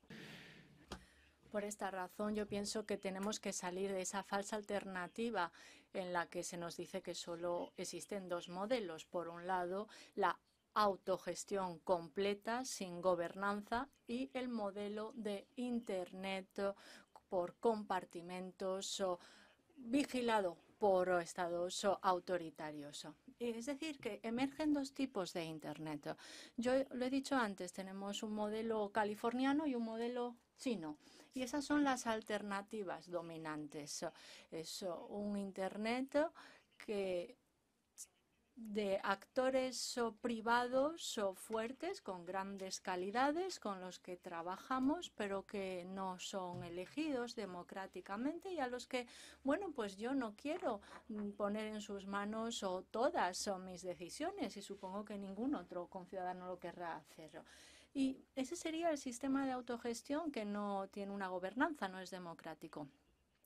Por esta razón yo pienso que tenemos que salir de esa falsa alternativa en la que se nos dice que solo existen dos modelos. Por un lado, la autogestión completa, sin gobernanza, y el modelo de Internet por compartimentos o vigilado por estados autoritarios. Es decir, que emergen dos tipos de Internet. Yo lo he dicho antes, tenemos un modelo californiano y un modelo chino. Y esas son las alternativas dominantes. Es un Internet que de actores privados o fuertes con grandes calidades con los que trabajamos pero que no son elegidos democráticamente y a los que bueno pues yo no quiero mm, poner en sus manos o todas son mis decisiones y supongo que ningún otro conciudadano lo querrá hacer. Y ese sería el sistema de autogestión que no tiene una gobernanza, no es democrático.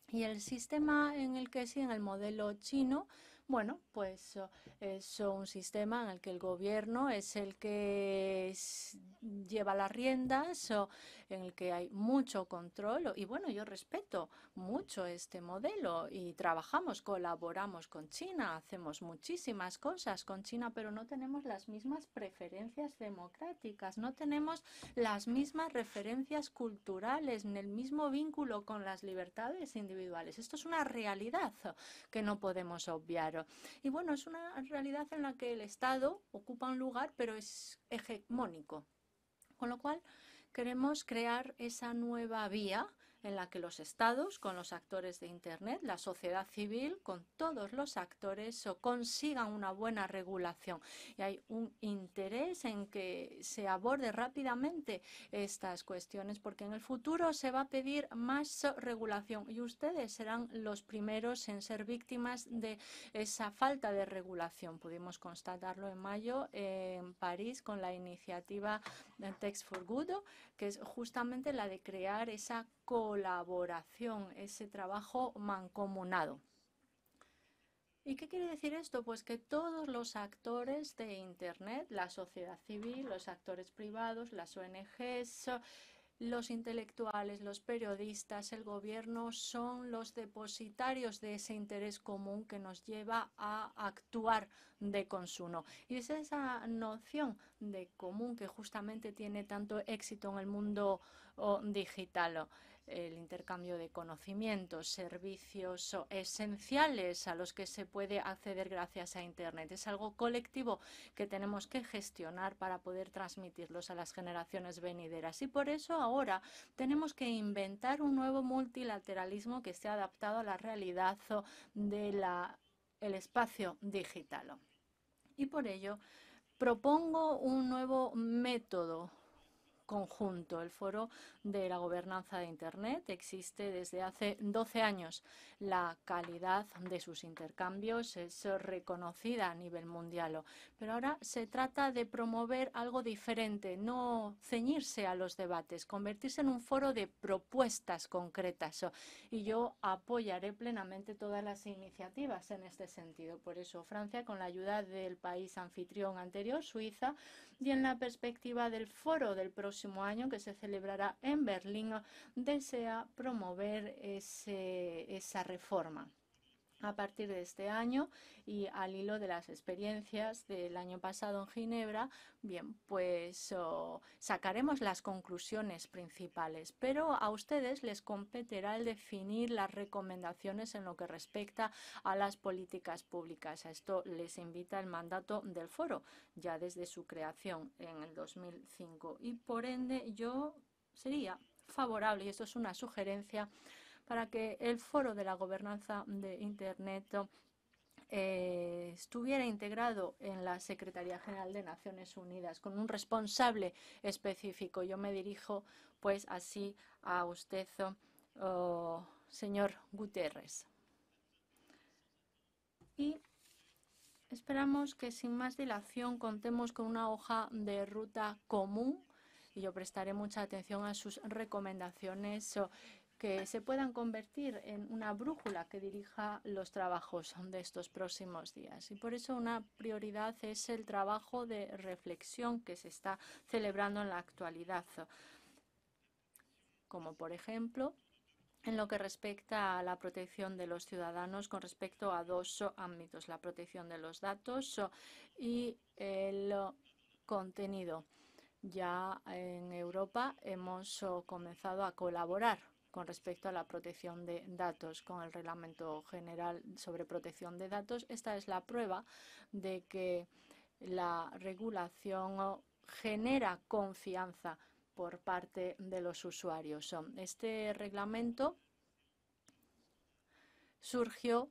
Y el sistema en el que sí, en el modelo chino, bueno, pues oh, es un sistema en el que el gobierno es el que lleva las riendas en el que hay mucho control. Y bueno, yo respeto mucho este modelo y trabajamos, colaboramos con China, hacemos muchísimas cosas con China, pero no tenemos las mismas preferencias democráticas, no tenemos las mismas referencias culturales, ni el mismo vínculo con las libertades individuales. Esto es una realidad que no podemos obviar. Y bueno, es una realidad en la que el Estado ocupa un lugar, pero es hegemónico. Con lo cual, Queremos crear esa nueva vía en la que los estados, con los actores de Internet, la sociedad civil, con todos los actores, consigan una buena regulación. Y hay un interés en que se aborde rápidamente estas cuestiones, porque en el futuro se va a pedir más regulación y ustedes serán los primeros en ser víctimas de esa falta de regulación. Pudimos constatarlo en mayo en París con la iniciativa Text for Good, que es justamente la de crear esa colaboración colaboración, ese trabajo mancomunado. ¿Y qué quiere decir esto? Pues que todos los actores de Internet, la sociedad civil, los actores privados, las ONGs, los intelectuales, los periodistas, el gobierno son los depositarios de ese interés común que nos lleva a actuar de consumo. Y es esa noción de común que justamente tiene tanto éxito en el mundo digital el intercambio de conocimientos, servicios esenciales a los que se puede acceder gracias a Internet. Es algo colectivo que tenemos que gestionar para poder transmitirlos a las generaciones venideras. Y por eso ahora tenemos que inventar un nuevo multilateralismo que esté adaptado a la realidad del espacio digital. Y por ello propongo un nuevo método conjunto. El foro de la gobernanza de Internet existe desde hace 12 años. La calidad de sus intercambios es reconocida a nivel mundial, pero ahora se trata de promover algo diferente, no ceñirse a los debates, convertirse en un foro de propuestas concretas. Y yo apoyaré plenamente todas las iniciativas en este sentido. Por eso Francia, con la ayuda del país anfitrión anterior, Suiza, y en la perspectiva del foro del próximo año que se celebrará en Berlín, desea promover esa reforma a partir de este año y al hilo de las experiencias del año pasado en Ginebra, bien, pues sacaremos las conclusiones principales, pero a ustedes les competirá el definir las recomendaciones en lo que respecta a las políticas públicas. A esto les invita el mandato del foro, ya desde su creación en el 2005. Y por ende yo sería favorable, y esto es una sugerencia, para que el foro de la gobernanza de Internet eh, estuviera integrado en la Secretaría General de Naciones Unidas con un responsable específico. Yo me dirijo pues así a usted, oh, señor Guterres. Y esperamos que sin más dilación contemos con una hoja de ruta común y yo prestaré mucha atención a sus recomendaciones. Oh, que se puedan convertir en una brújula que dirija los trabajos de estos próximos días. Y por eso una prioridad es el trabajo de reflexión que se está celebrando en la actualidad, como por ejemplo en lo que respecta a la protección de los ciudadanos con respecto a dos ámbitos, la protección de los datos y el contenido. Ya en Europa hemos comenzado a colaborar con respecto a la protección de datos con el Reglamento General sobre Protección de Datos. Esta es la prueba de que la regulación genera confianza por parte de los usuarios. Este reglamento surgió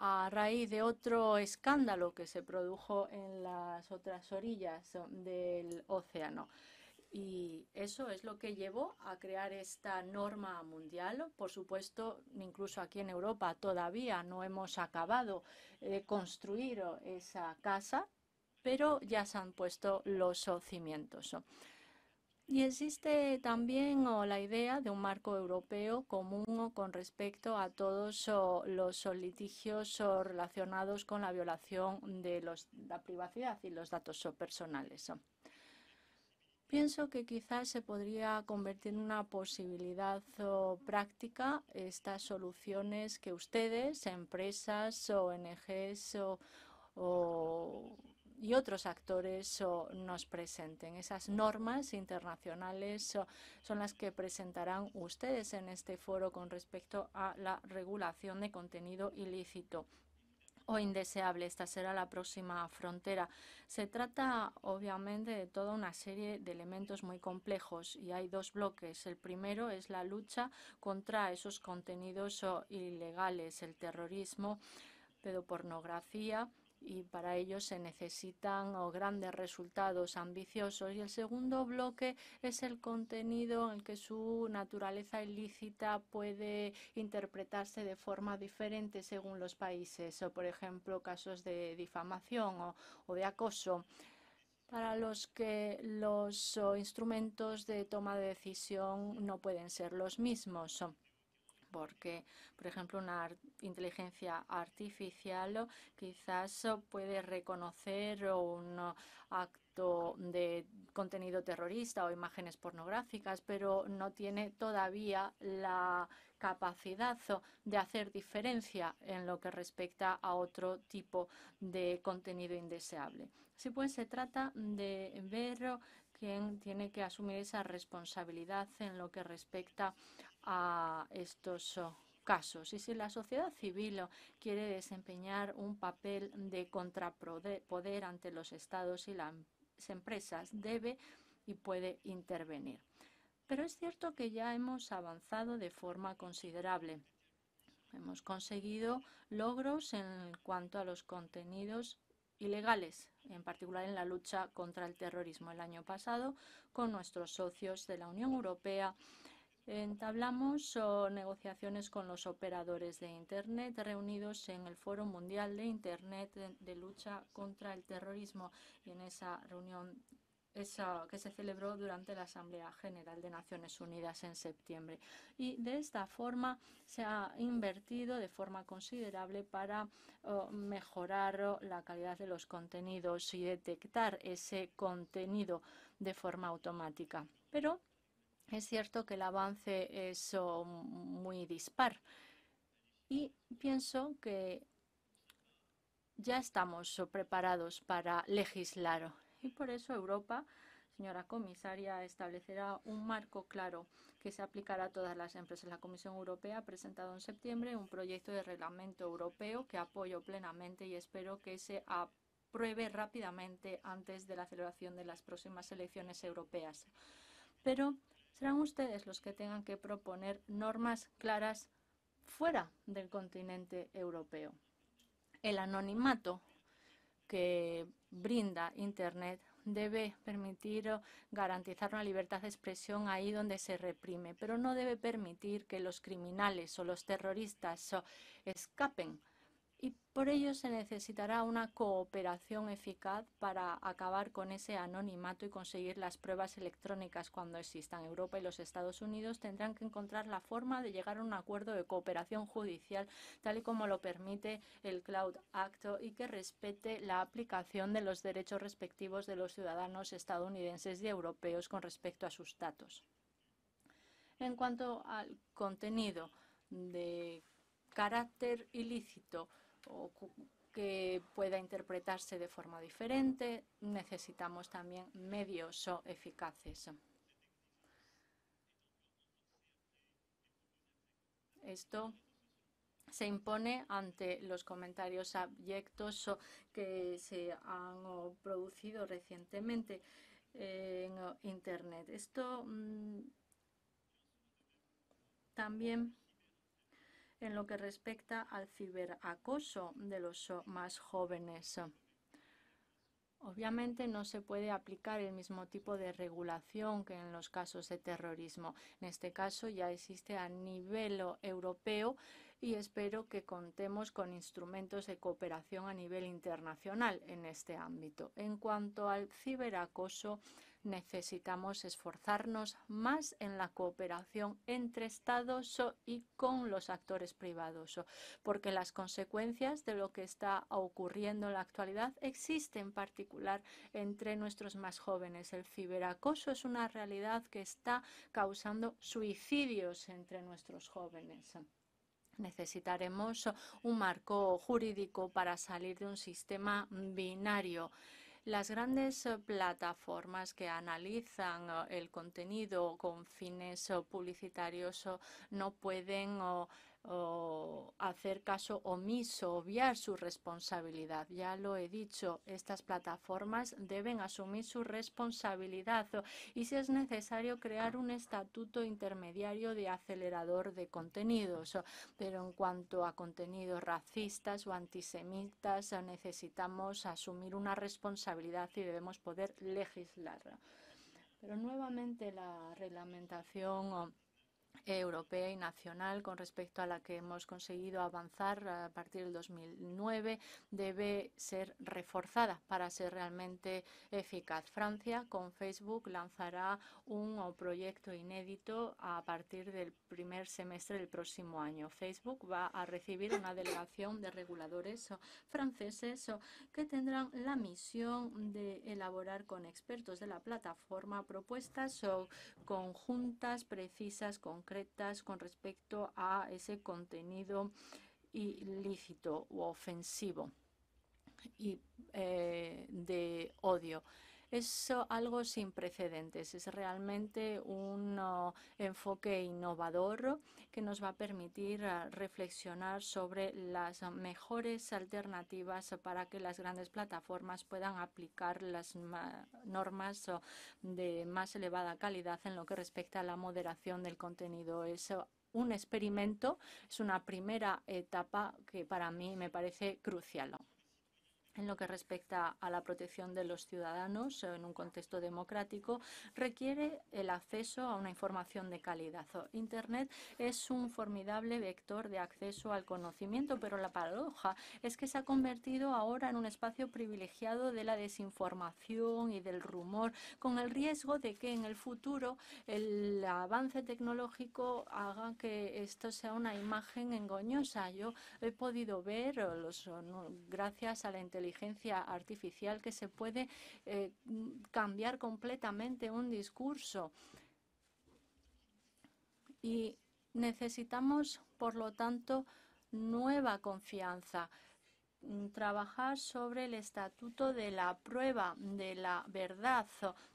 a raíz de otro escándalo que se produjo en las otras orillas del océano. Y eso es lo que llevó a crear esta norma mundial. Por supuesto, incluso aquí en Europa todavía no hemos acabado de construir esa casa, pero ya se han puesto los cimientos. Y existe también la idea de un marco europeo común con respecto a todos los litigios relacionados con la violación de la privacidad y los datos personales. Pienso que quizás se podría convertir en una posibilidad práctica estas soluciones que ustedes, empresas, ONGs y otros actores nos presenten. Esas normas internacionales son las que presentarán ustedes en este foro con respecto a la regulación de contenido ilícito o indeseable. Esta será la próxima frontera. Se trata, obviamente, de toda una serie de elementos muy complejos y hay dos bloques. El primero es la lucha contra esos contenidos ilegales, el terrorismo, pedopornografía y para ello se necesitan grandes resultados ambiciosos. Y el segundo bloque es el contenido en que su naturaleza ilícita puede interpretarse de forma diferente según los países, o por ejemplo casos de difamación o, o de acoso para los que los instrumentos de toma de decisión no pueden ser los mismos porque, por ejemplo, una inteligencia artificial quizás puede reconocer un acto de contenido terrorista o imágenes pornográficas, pero no tiene todavía la capacidad de hacer diferencia en lo que respecta a otro tipo de contenido indeseable. Así pues, se trata de ver quién tiene que asumir esa responsabilidad en lo que respecta a estos casos. Y si la sociedad civil quiere desempeñar un papel de contrapoder ante los estados y las empresas, debe y puede intervenir. Pero es cierto que ya hemos avanzado de forma considerable. Hemos conseguido logros en cuanto a los contenidos ilegales, en particular en la lucha contra el terrorismo el año pasado, con nuestros socios de la Unión Europea Entablamos negociaciones con los operadores de Internet reunidos en el Foro Mundial de Internet de Lucha contra el Terrorismo y en esa reunión esa que se celebró durante la Asamblea General de Naciones Unidas en septiembre. Y de esta forma se ha invertido de forma considerable para mejorar la calidad de los contenidos y detectar ese contenido de forma automática. Pero es cierto que el avance es oh, muy dispar y pienso que ya estamos oh, preparados para legislar y por eso Europa señora comisaria, establecerá un marco claro que se aplicará a todas las empresas. La Comisión Europea ha presentado en septiembre un proyecto de reglamento europeo que apoyo plenamente y espero que se apruebe rápidamente antes de la celebración de las próximas elecciones europeas. Pero serán ustedes los que tengan que proponer normas claras fuera del continente europeo. El anonimato que brinda Internet debe permitir garantizar una libertad de expresión ahí donde se reprime, pero no debe permitir que los criminales o los terroristas escapen y por ello se necesitará una cooperación eficaz para acabar con ese anonimato y conseguir las pruebas electrónicas cuando existan. Europa y los Estados Unidos tendrán que encontrar la forma de llegar a un acuerdo de cooperación judicial tal y como lo permite el Cloud Act y que respete la aplicación de los derechos respectivos de los ciudadanos estadounidenses y europeos con respecto a sus datos. En cuanto al contenido de carácter ilícito, o que pueda interpretarse de forma diferente, necesitamos también medios eficaces. Esto se impone ante los comentarios abyectos que se han producido recientemente en Internet. Esto mm, también en lo que respecta al ciberacoso de los más jóvenes. Obviamente no se puede aplicar el mismo tipo de regulación que en los casos de terrorismo. En este caso ya existe a nivel europeo y espero que contemos con instrumentos de cooperación a nivel internacional en este ámbito. En cuanto al ciberacoso, necesitamos esforzarnos más en la cooperación entre Estados y con los actores privados, porque las consecuencias de lo que está ocurriendo en la actualidad existen en particular entre nuestros más jóvenes. El ciberacoso es una realidad que está causando suicidios entre nuestros jóvenes. Necesitaremos un marco jurídico para salir de un sistema binario las grandes eh, plataformas que analizan eh, el contenido con fines eh, publicitarios no pueden o hacer caso omiso, obviar su responsabilidad. Ya lo he dicho, estas plataformas deben asumir su responsabilidad y si es necesario crear un estatuto intermediario de acelerador de contenidos. Pero en cuanto a contenidos racistas o antisemitas, necesitamos asumir una responsabilidad y debemos poder legislar. Pero nuevamente la reglamentación europea y nacional con respecto a la que hemos conseguido avanzar a partir del 2009 debe ser reforzada para ser realmente eficaz. Francia con Facebook lanzará un proyecto inédito a partir del primer semestre del próximo año. Facebook va a recibir una delegación de reguladores franceses que tendrán la misión de elaborar con expertos de la plataforma propuestas conjuntas, precisas, concretas con respecto a ese contenido ilícito u ofensivo y eh, de odio es algo sin precedentes, es realmente un oh, enfoque innovador que nos va a permitir ah, reflexionar sobre las mejores alternativas para que las grandes plataformas puedan aplicar las normas oh, de más elevada calidad en lo que respecta a la moderación del contenido. Es oh, un experimento, es una primera etapa que para mí me parece crucial en lo que respecta a la protección de los ciudadanos en un contexto democrático, requiere el acceso a una información de calidad. Internet es un formidable vector de acceso al conocimiento, pero la paradoja es que se ha convertido ahora en un espacio privilegiado de la desinformación y del rumor, con el riesgo de que en el futuro el avance tecnológico haga que esto sea una imagen engañosa. Yo he podido ver, gracias a la inteligencia, inteligencia artificial que se puede eh, cambiar completamente un discurso. Y necesitamos, por lo tanto, nueva confianza trabajar sobre el estatuto de la prueba, de la verdad,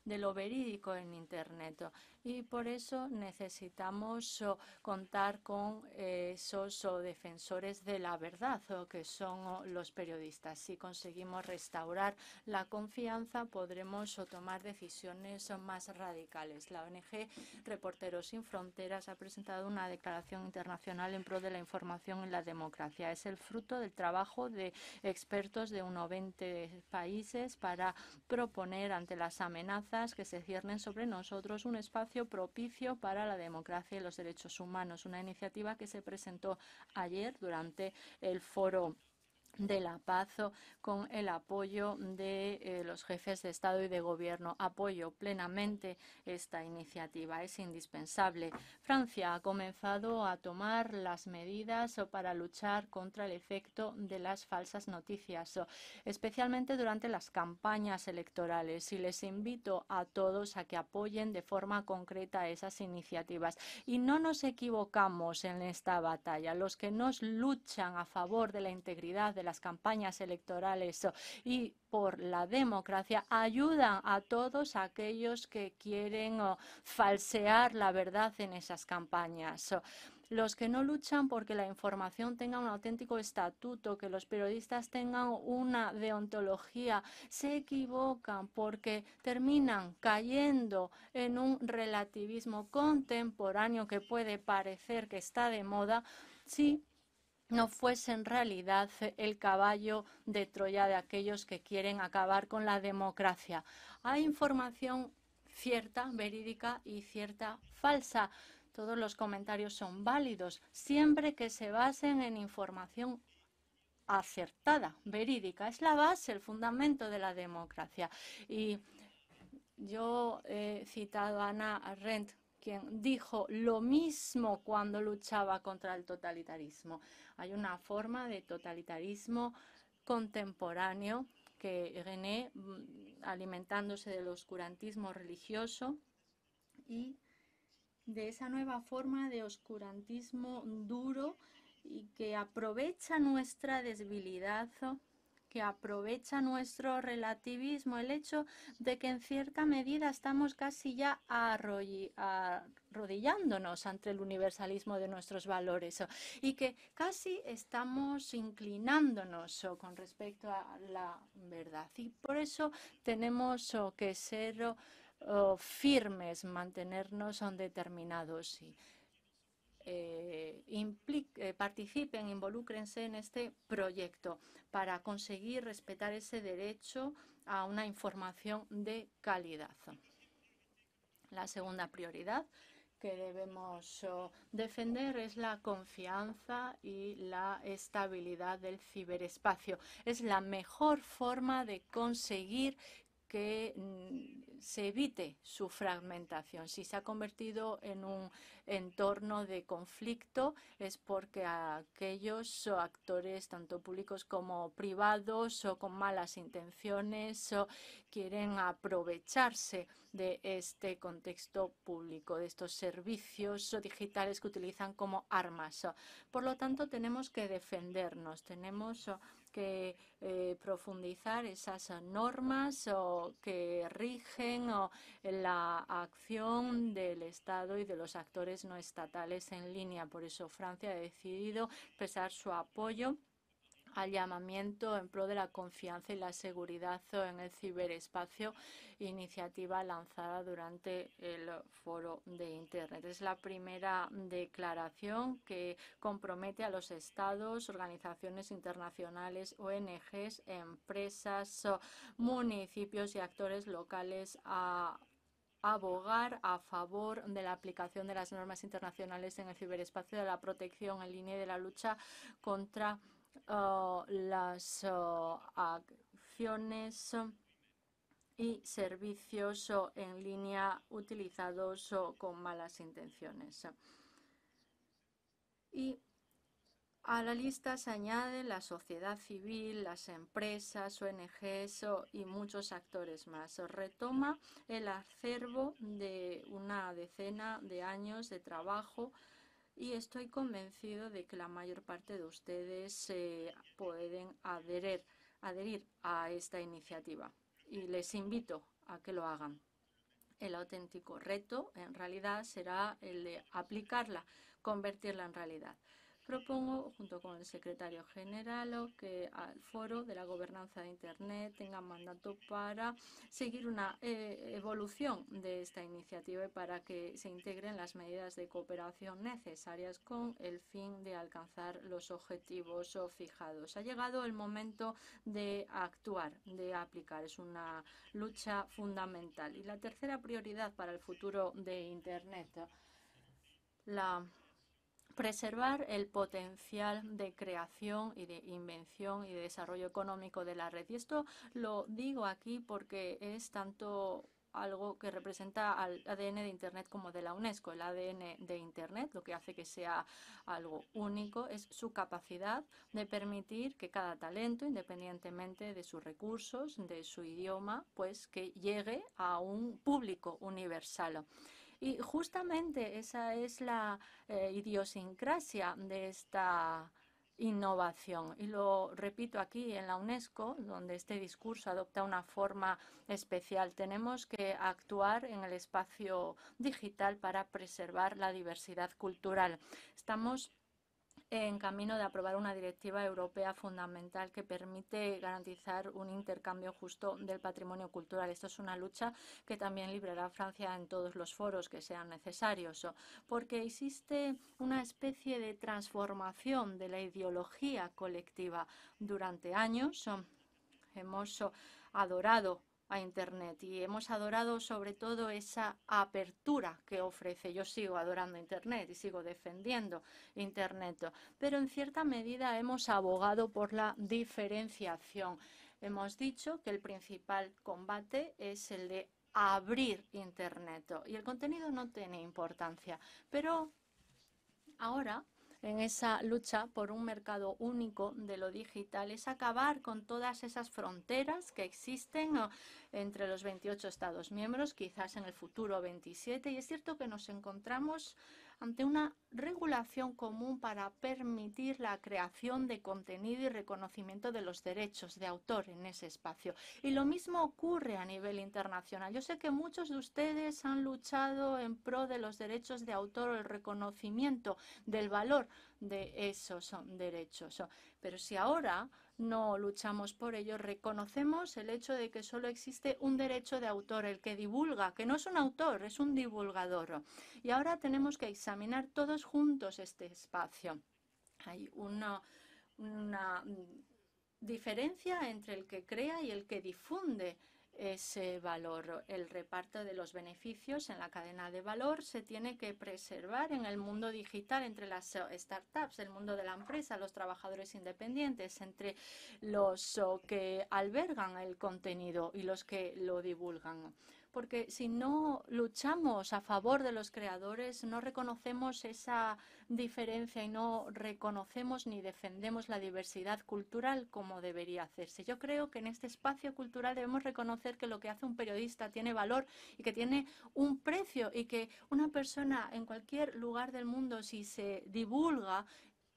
de lo verídico en Internet y por eso necesitamos contar con eh, esos defensores de la verdad, que son los periodistas. Si conseguimos restaurar la confianza, podremos tomar decisiones más radicales. La ONG Reporteros Sin Fronteras ha presentado una declaración internacional en pro de la información en la democracia. Es el fruto del trabajo de expertos de unos 20 países para proponer ante las amenazas que se ciernen sobre nosotros un espacio propicio para la democracia y los derechos humanos, una iniciativa que se presentó ayer durante el foro de la paz con el apoyo de eh, los jefes de Estado y de Gobierno. Apoyo plenamente esta iniciativa. Es indispensable. Francia ha comenzado a tomar las medidas para luchar contra el efecto de las falsas noticias, especialmente durante las campañas electorales. Y les invito a todos a que apoyen de forma concreta esas iniciativas. Y no nos equivocamos en esta batalla. Los que nos luchan a favor de la integridad de las campañas electorales y por la democracia ayudan a todos aquellos que quieren falsear la verdad en esas campañas los que no luchan porque la información tenga un auténtico estatuto, que los periodistas tengan una deontología, se equivocan porque terminan cayendo en un relativismo contemporáneo que puede parecer que está de moda no fuese en realidad el caballo de Troya de aquellos que quieren acabar con la democracia. Hay información cierta, verídica y cierta falsa. Todos los comentarios son válidos, siempre que se basen en información acertada, verídica. Es la base, el fundamento de la democracia. Y yo he citado a Ana Arendt, quien dijo lo mismo cuando luchaba contra el totalitarismo. Hay una forma de totalitarismo contemporáneo que René, mm, alimentándose del oscurantismo religioso y de esa nueva forma de oscurantismo duro y que aprovecha nuestra desbilidad que aprovecha nuestro relativismo, el hecho de que en cierta medida estamos casi ya arrollados rodillándonos ante el universalismo de nuestros valores y que casi estamos inclinándonos con respecto a la verdad. Y por eso tenemos que ser firmes, mantenernos determinados y eh, eh, participen, involúcrense en este proyecto para conseguir respetar ese derecho a una información de calidad. La segunda prioridad que debemos defender es la confianza y la estabilidad del ciberespacio. Es la mejor forma de conseguir que mm, se evite su fragmentación. Si se ha convertido en un entorno de conflicto es porque aquellos actores, tanto públicos como privados, o con malas intenciones, o quieren aprovecharse de este contexto público, de estos servicios digitales que utilizan como armas. Por lo tanto, tenemos que defendernos, tenemos que eh, profundizar esas normas o que rigen la acción del Estado y de los actores no estatales en línea. Por eso Francia ha decidido expresar su apoyo al llamamiento en pro de la confianza y la seguridad en el ciberespacio, iniciativa lanzada durante el foro de Internet. Es la primera declaración que compromete a los estados, organizaciones internacionales, ONGs, empresas, municipios y actores locales a abogar a favor de la aplicación de las normas internacionales en el ciberespacio, de la protección en línea y de la lucha contra las acciones y servicios en línea utilizados con malas intenciones. Y a la lista se añade la sociedad civil, las empresas, ONGs y muchos actores más. Retoma el acervo de una decena de años de trabajo y estoy convencido de que la mayor parte de ustedes pueden adherir a esta iniciativa y les invito a que lo hagan. El auténtico reto en realidad será el de aplicarla, convertirla en realidad. Propongo, junto con el secretario general, que al foro de la gobernanza de Internet tenga mandato para seguir una eh, evolución de esta iniciativa y para que se integren las medidas de cooperación necesarias con el fin de alcanzar los objetivos fijados. Ha llegado el momento de actuar, de aplicar. Es una lucha fundamental. Y la tercera prioridad para el futuro de Internet, la preservar el potencial de creación y de invención y de desarrollo económico de la red. Y esto lo digo aquí porque es tanto algo que representa al ADN de Internet como de la UNESCO. El ADN de Internet lo que hace que sea algo único es su capacidad de permitir que cada talento, independientemente de sus recursos, de su idioma, pues que llegue a un público universal. Y justamente esa es la eh, idiosincrasia de esta innovación. Y lo repito aquí en la UNESCO, donde este discurso adopta una forma especial. Tenemos que actuar en el espacio digital para preservar la diversidad cultural. Estamos en camino de aprobar una directiva europea fundamental que permite garantizar un intercambio justo del patrimonio cultural. Esto es una lucha que también librará Francia en todos los foros que sean necesarios, porque existe una especie de transformación de la ideología colectiva durante años. Hemos adorado Internet y hemos adorado sobre todo esa apertura que ofrece. Yo sigo adorando Internet y sigo defendiendo Internet, pero en cierta medida hemos abogado por la diferenciación. Hemos dicho que el principal combate es el de abrir Internet y el contenido no tiene importancia, pero ahora en esa lucha por un mercado único de lo digital es acabar con todas esas fronteras que existen entre los 28 Estados miembros, quizás en el futuro 27. Y es cierto que nos encontramos ante una regulación común para permitir la creación de contenido y reconocimiento de los derechos de autor en ese espacio. Y lo mismo ocurre a nivel internacional. Yo sé que muchos de ustedes han luchado en pro de los derechos de autor o el reconocimiento del valor de esos derechos. Pero si ahora no luchamos por ello, reconocemos el hecho de que solo existe un derecho de autor, el que divulga, que no es un autor, es un divulgador. Y ahora tenemos que examinar todos juntos este espacio. Hay una, una mm, diferencia entre el que crea y el que difunde ese valor. El reparto de los beneficios en la cadena de valor se tiene que preservar en el mundo digital entre las eh, startups, el mundo de la empresa, los trabajadores independientes, entre los eh, que albergan el contenido y los que lo divulgan porque si no luchamos a favor de los creadores, no reconocemos esa diferencia y no reconocemos ni defendemos la diversidad cultural como debería hacerse. Yo creo que en este espacio cultural debemos reconocer que lo que hace un periodista tiene valor y que tiene un precio y que una persona en cualquier lugar del mundo, si se divulga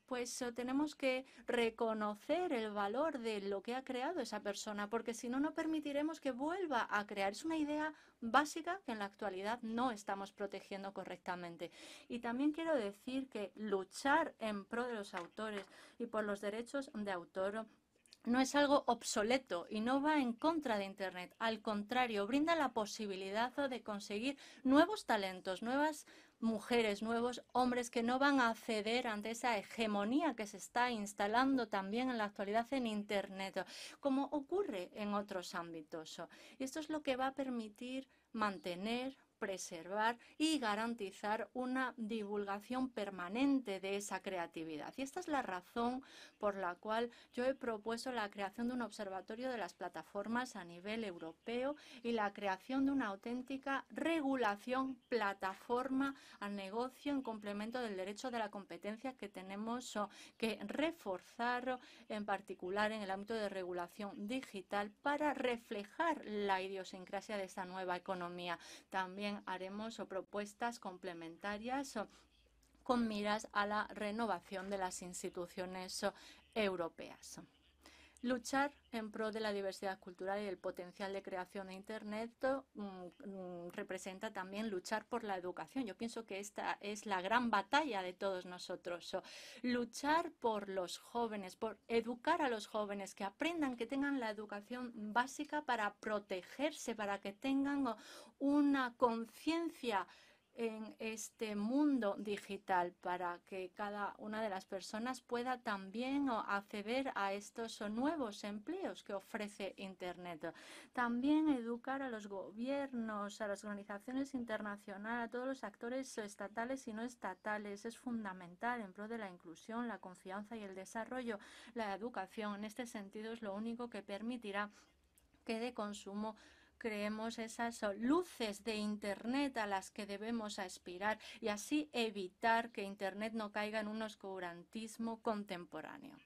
pues eh, tenemos que reconocer el valor de lo que ha creado esa persona, porque si no, no permitiremos que vuelva a crear. Es una idea básica que en la actualidad no estamos protegiendo correctamente. Y también quiero decir que luchar en pro de los autores y por los derechos de autor no es algo obsoleto y no va en contra de Internet. Al contrario, brinda la posibilidad de conseguir nuevos talentos, nuevas mujeres, nuevos hombres que no van a ceder ante esa hegemonía que se está instalando también en la actualidad en Internet, como ocurre en otros ámbitos. Y esto es lo que va a permitir mantener preservar y garantizar una divulgación permanente de esa creatividad. Y esta es la razón por la cual yo he propuesto la creación de un observatorio de las plataformas a nivel europeo y la creación de una auténtica regulación plataforma al negocio en complemento del derecho de la competencia que tenemos que reforzar, en particular en el ámbito de regulación digital, para reflejar la idiosincrasia de esta nueva economía. También haremos propuestas complementarias con miras a la renovación de las instituciones europeas. Luchar en pro de la diversidad cultural y el potencial de creación de Internet mm, mm, representa también luchar por la educación. Yo pienso que esta es la gran batalla de todos nosotros. luchar por los jóvenes, por educar a los jóvenes, que aprendan, que tengan la educación básica para protegerse, para que tengan oh, una conciencia en este mundo digital para que cada una de las personas pueda también acceder a estos nuevos empleos que ofrece Internet. También educar a los gobiernos, a las organizaciones internacionales, a todos los actores estatales y no estatales es fundamental en pro de la inclusión, la confianza y el desarrollo. La educación en este sentido es lo único que permitirá que de consumo creemos esas luces de Internet a las que debemos aspirar y así evitar que Internet no caiga en un oscurantismo contemporáneo.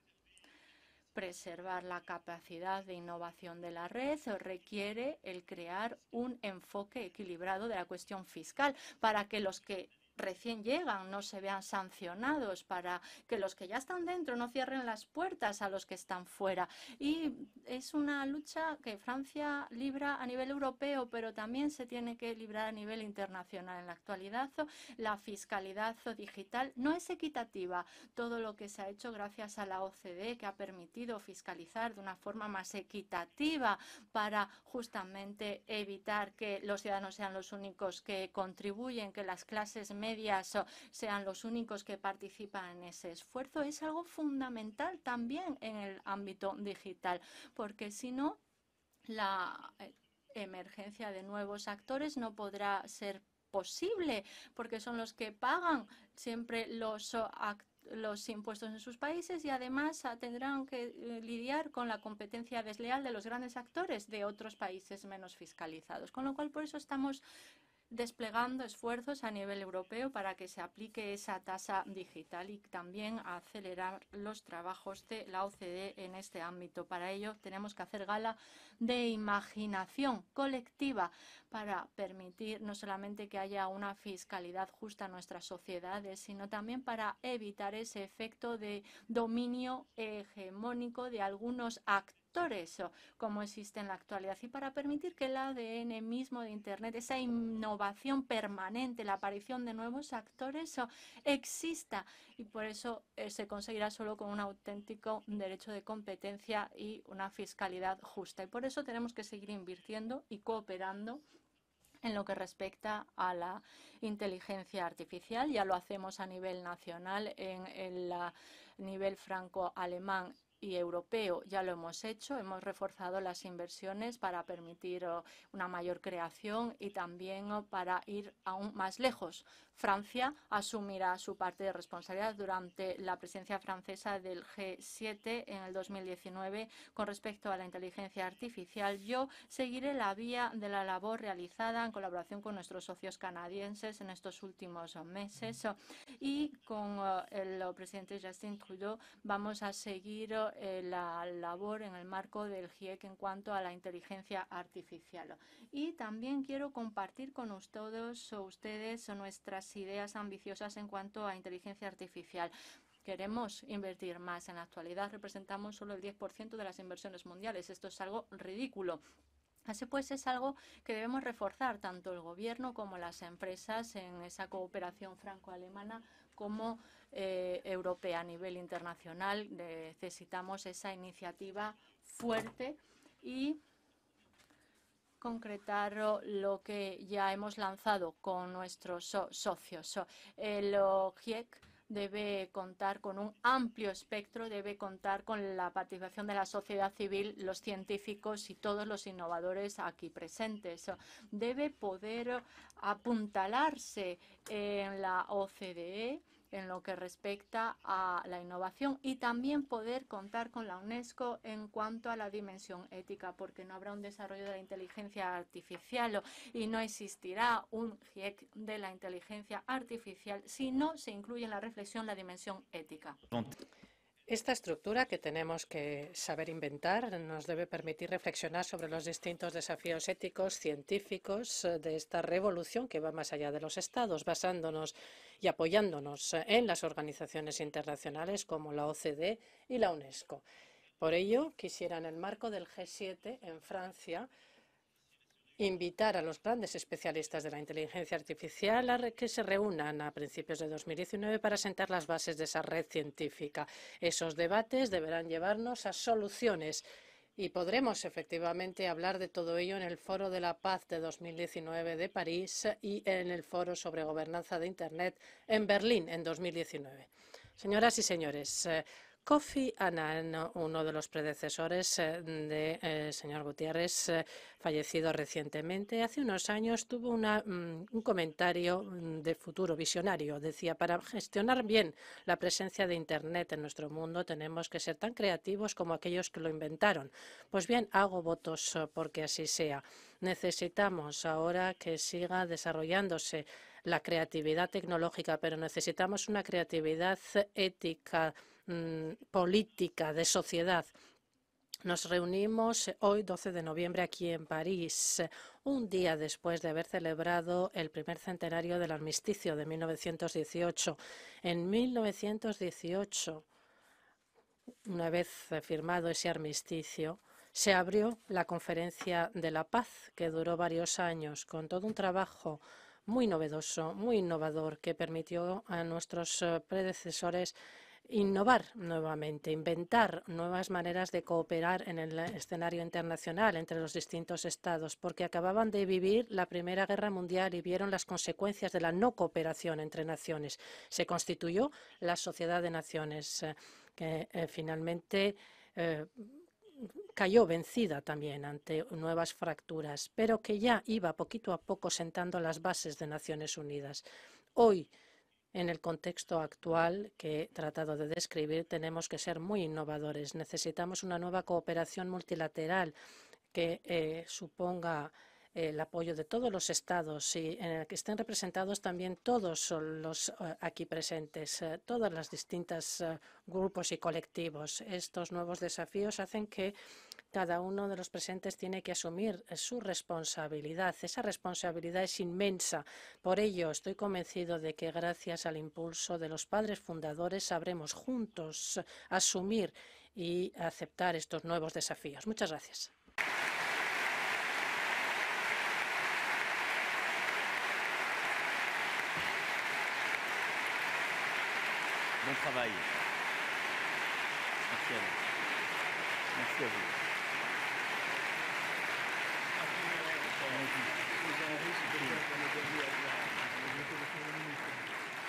Preservar la capacidad de innovación de la red requiere el crear un enfoque equilibrado de la cuestión fiscal para que los que recién llegan no se vean sancionados, para que los que ya están dentro no cierren las puertas a los que están fuera. Y es una lucha que Francia libra a nivel europeo, pero también se tiene que librar a nivel internacional. En la actualidad, la fiscalidad digital no es equitativa. Todo lo que se ha hecho gracias a la OCDE, que ha permitido fiscalizar de una forma más equitativa para justamente evitar que los ciudadanos sean los únicos que contribuyen, que las clases medias sean los únicos que participan en ese esfuerzo es algo fundamental también en el ámbito digital, porque si no, la eh, emergencia de nuevos actores no podrá ser posible, porque son los que pagan siempre los los impuestos en sus países y además tendrán que eh, lidiar con la competencia desleal de los grandes actores de otros países menos fiscalizados. Con lo cual, por eso estamos desplegando esfuerzos a nivel europeo para que se aplique esa tasa digital y también acelerar los trabajos de la OCDE en este ámbito. Para ello tenemos que hacer gala de imaginación colectiva para permitir no solamente que haya una fiscalidad justa en nuestras sociedades, sino también para evitar ese efecto de dominio hegemónico de algunos actores eso como existe en la actualidad y para permitir que el ADN mismo de Internet, esa innovación permanente, la aparición de nuevos actores exista y por eso eh, se conseguirá solo con un auténtico derecho de competencia y una fiscalidad justa. Y por eso tenemos que seguir invirtiendo y cooperando en lo que respecta a la inteligencia artificial. Ya lo hacemos a nivel nacional en el nivel franco-alemán y europeo. Ya lo hemos hecho, hemos reforzado las inversiones para permitir oh, una mayor creación y también oh, para ir aún más lejos Francia asumirá su parte de responsabilidad durante la presencia francesa del G7 en el 2019. Con respecto a la inteligencia artificial, yo seguiré la vía de la labor realizada en colaboración con nuestros socios canadienses en estos últimos meses mm. y con eh, el presidente Justin Trudeau vamos a seguir eh, la labor en el marco del GIEC en cuanto a la inteligencia artificial. Y también quiero compartir con ustedes, ustedes nuestras ideas ambiciosas en cuanto a inteligencia artificial. Queremos invertir más. En la actualidad representamos solo el 10% de las inversiones mundiales. Esto es algo ridículo. Así pues, es algo que debemos reforzar tanto el gobierno como las empresas en esa cooperación franco-alemana como eh, europea a nivel internacional. Necesitamos esa iniciativa fuerte y concretar lo que ya hemos lanzado con nuestros socios. El GIEC debe contar con un amplio espectro, debe contar con la participación de la sociedad civil, los científicos y todos los innovadores aquí presentes. Debe poder apuntalarse en la OCDE en lo que respecta a la innovación y también poder contar con la UNESCO en cuanto a la dimensión ética, porque no habrá un desarrollo de la inteligencia artificial y no existirá un GIEC de la inteligencia artificial si no se incluye en la reflexión la dimensión ética. Esta estructura que tenemos que saber inventar nos debe permitir reflexionar sobre los distintos desafíos éticos, científicos eh, de esta revolución que va más allá de los estados, basándonos y apoyándonos eh, en las organizaciones internacionales como la OCDE y la UNESCO. Por ello, quisiera, en el marco del G7 en Francia, invitar a los grandes especialistas de la inteligencia artificial a que se reúnan a principios de 2019 para sentar las bases de esa red científica. Esos debates deberán llevarnos a soluciones y podremos efectivamente hablar de todo ello en el Foro de la Paz de 2019 de París y en el Foro sobre Gobernanza de Internet en Berlín en 2019. Señoras y señores, eh, Kofi Annan, uno de los predecesores eh, de eh, señor Gutiérrez, eh, fallecido recientemente, hace unos años tuvo mm, un comentario mm, de futuro visionario. Decía, para gestionar bien la presencia de Internet en nuestro mundo tenemos que ser tan creativos como aquellos que lo inventaron. Pues bien, hago votos porque así sea. Necesitamos ahora que siga desarrollándose la creatividad tecnológica, pero necesitamos una creatividad ética Mm, política, de sociedad. Nos reunimos eh, hoy, 12 de noviembre, aquí en París, eh, un día después de haber celebrado el primer centenario del armisticio de 1918. En 1918, una vez eh, firmado ese armisticio, se abrió la Conferencia de la Paz, que duró varios años, con todo un trabajo muy novedoso, muy innovador, que permitió a nuestros predecesores innovar nuevamente, inventar nuevas maneras de cooperar en el escenario internacional entre los distintos estados, porque acababan de vivir la Primera Guerra Mundial y vieron las consecuencias de la no cooperación entre naciones. Se constituyó la Sociedad de Naciones, eh, que eh, finalmente eh, cayó vencida también ante nuevas fracturas, pero que ya iba poquito a poco sentando las bases de Naciones Unidas. Hoy, en el contexto actual que he tratado de describir, tenemos que ser muy innovadores. Necesitamos una nueva cooperación multilateral que eh, suponga el apoyo de todos los estados y en el que estén representados también todos los eh, aquí presentes, eh, todos los distintos eh, grupos y colectivos. Estos nuevos desafíos hacen que cada uno de los presentes tiene que asumir su responsabilidad. Esa responsabilidad es inmensa. Por ello, estoy convencido de que gracias al impulso de los padres fundadores sabremos juntos asumir y aceptar estos nuevos desafíos. Muchas gracias. Merci Merci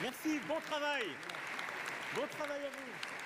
Merci, bon travail. Bon travail à vous.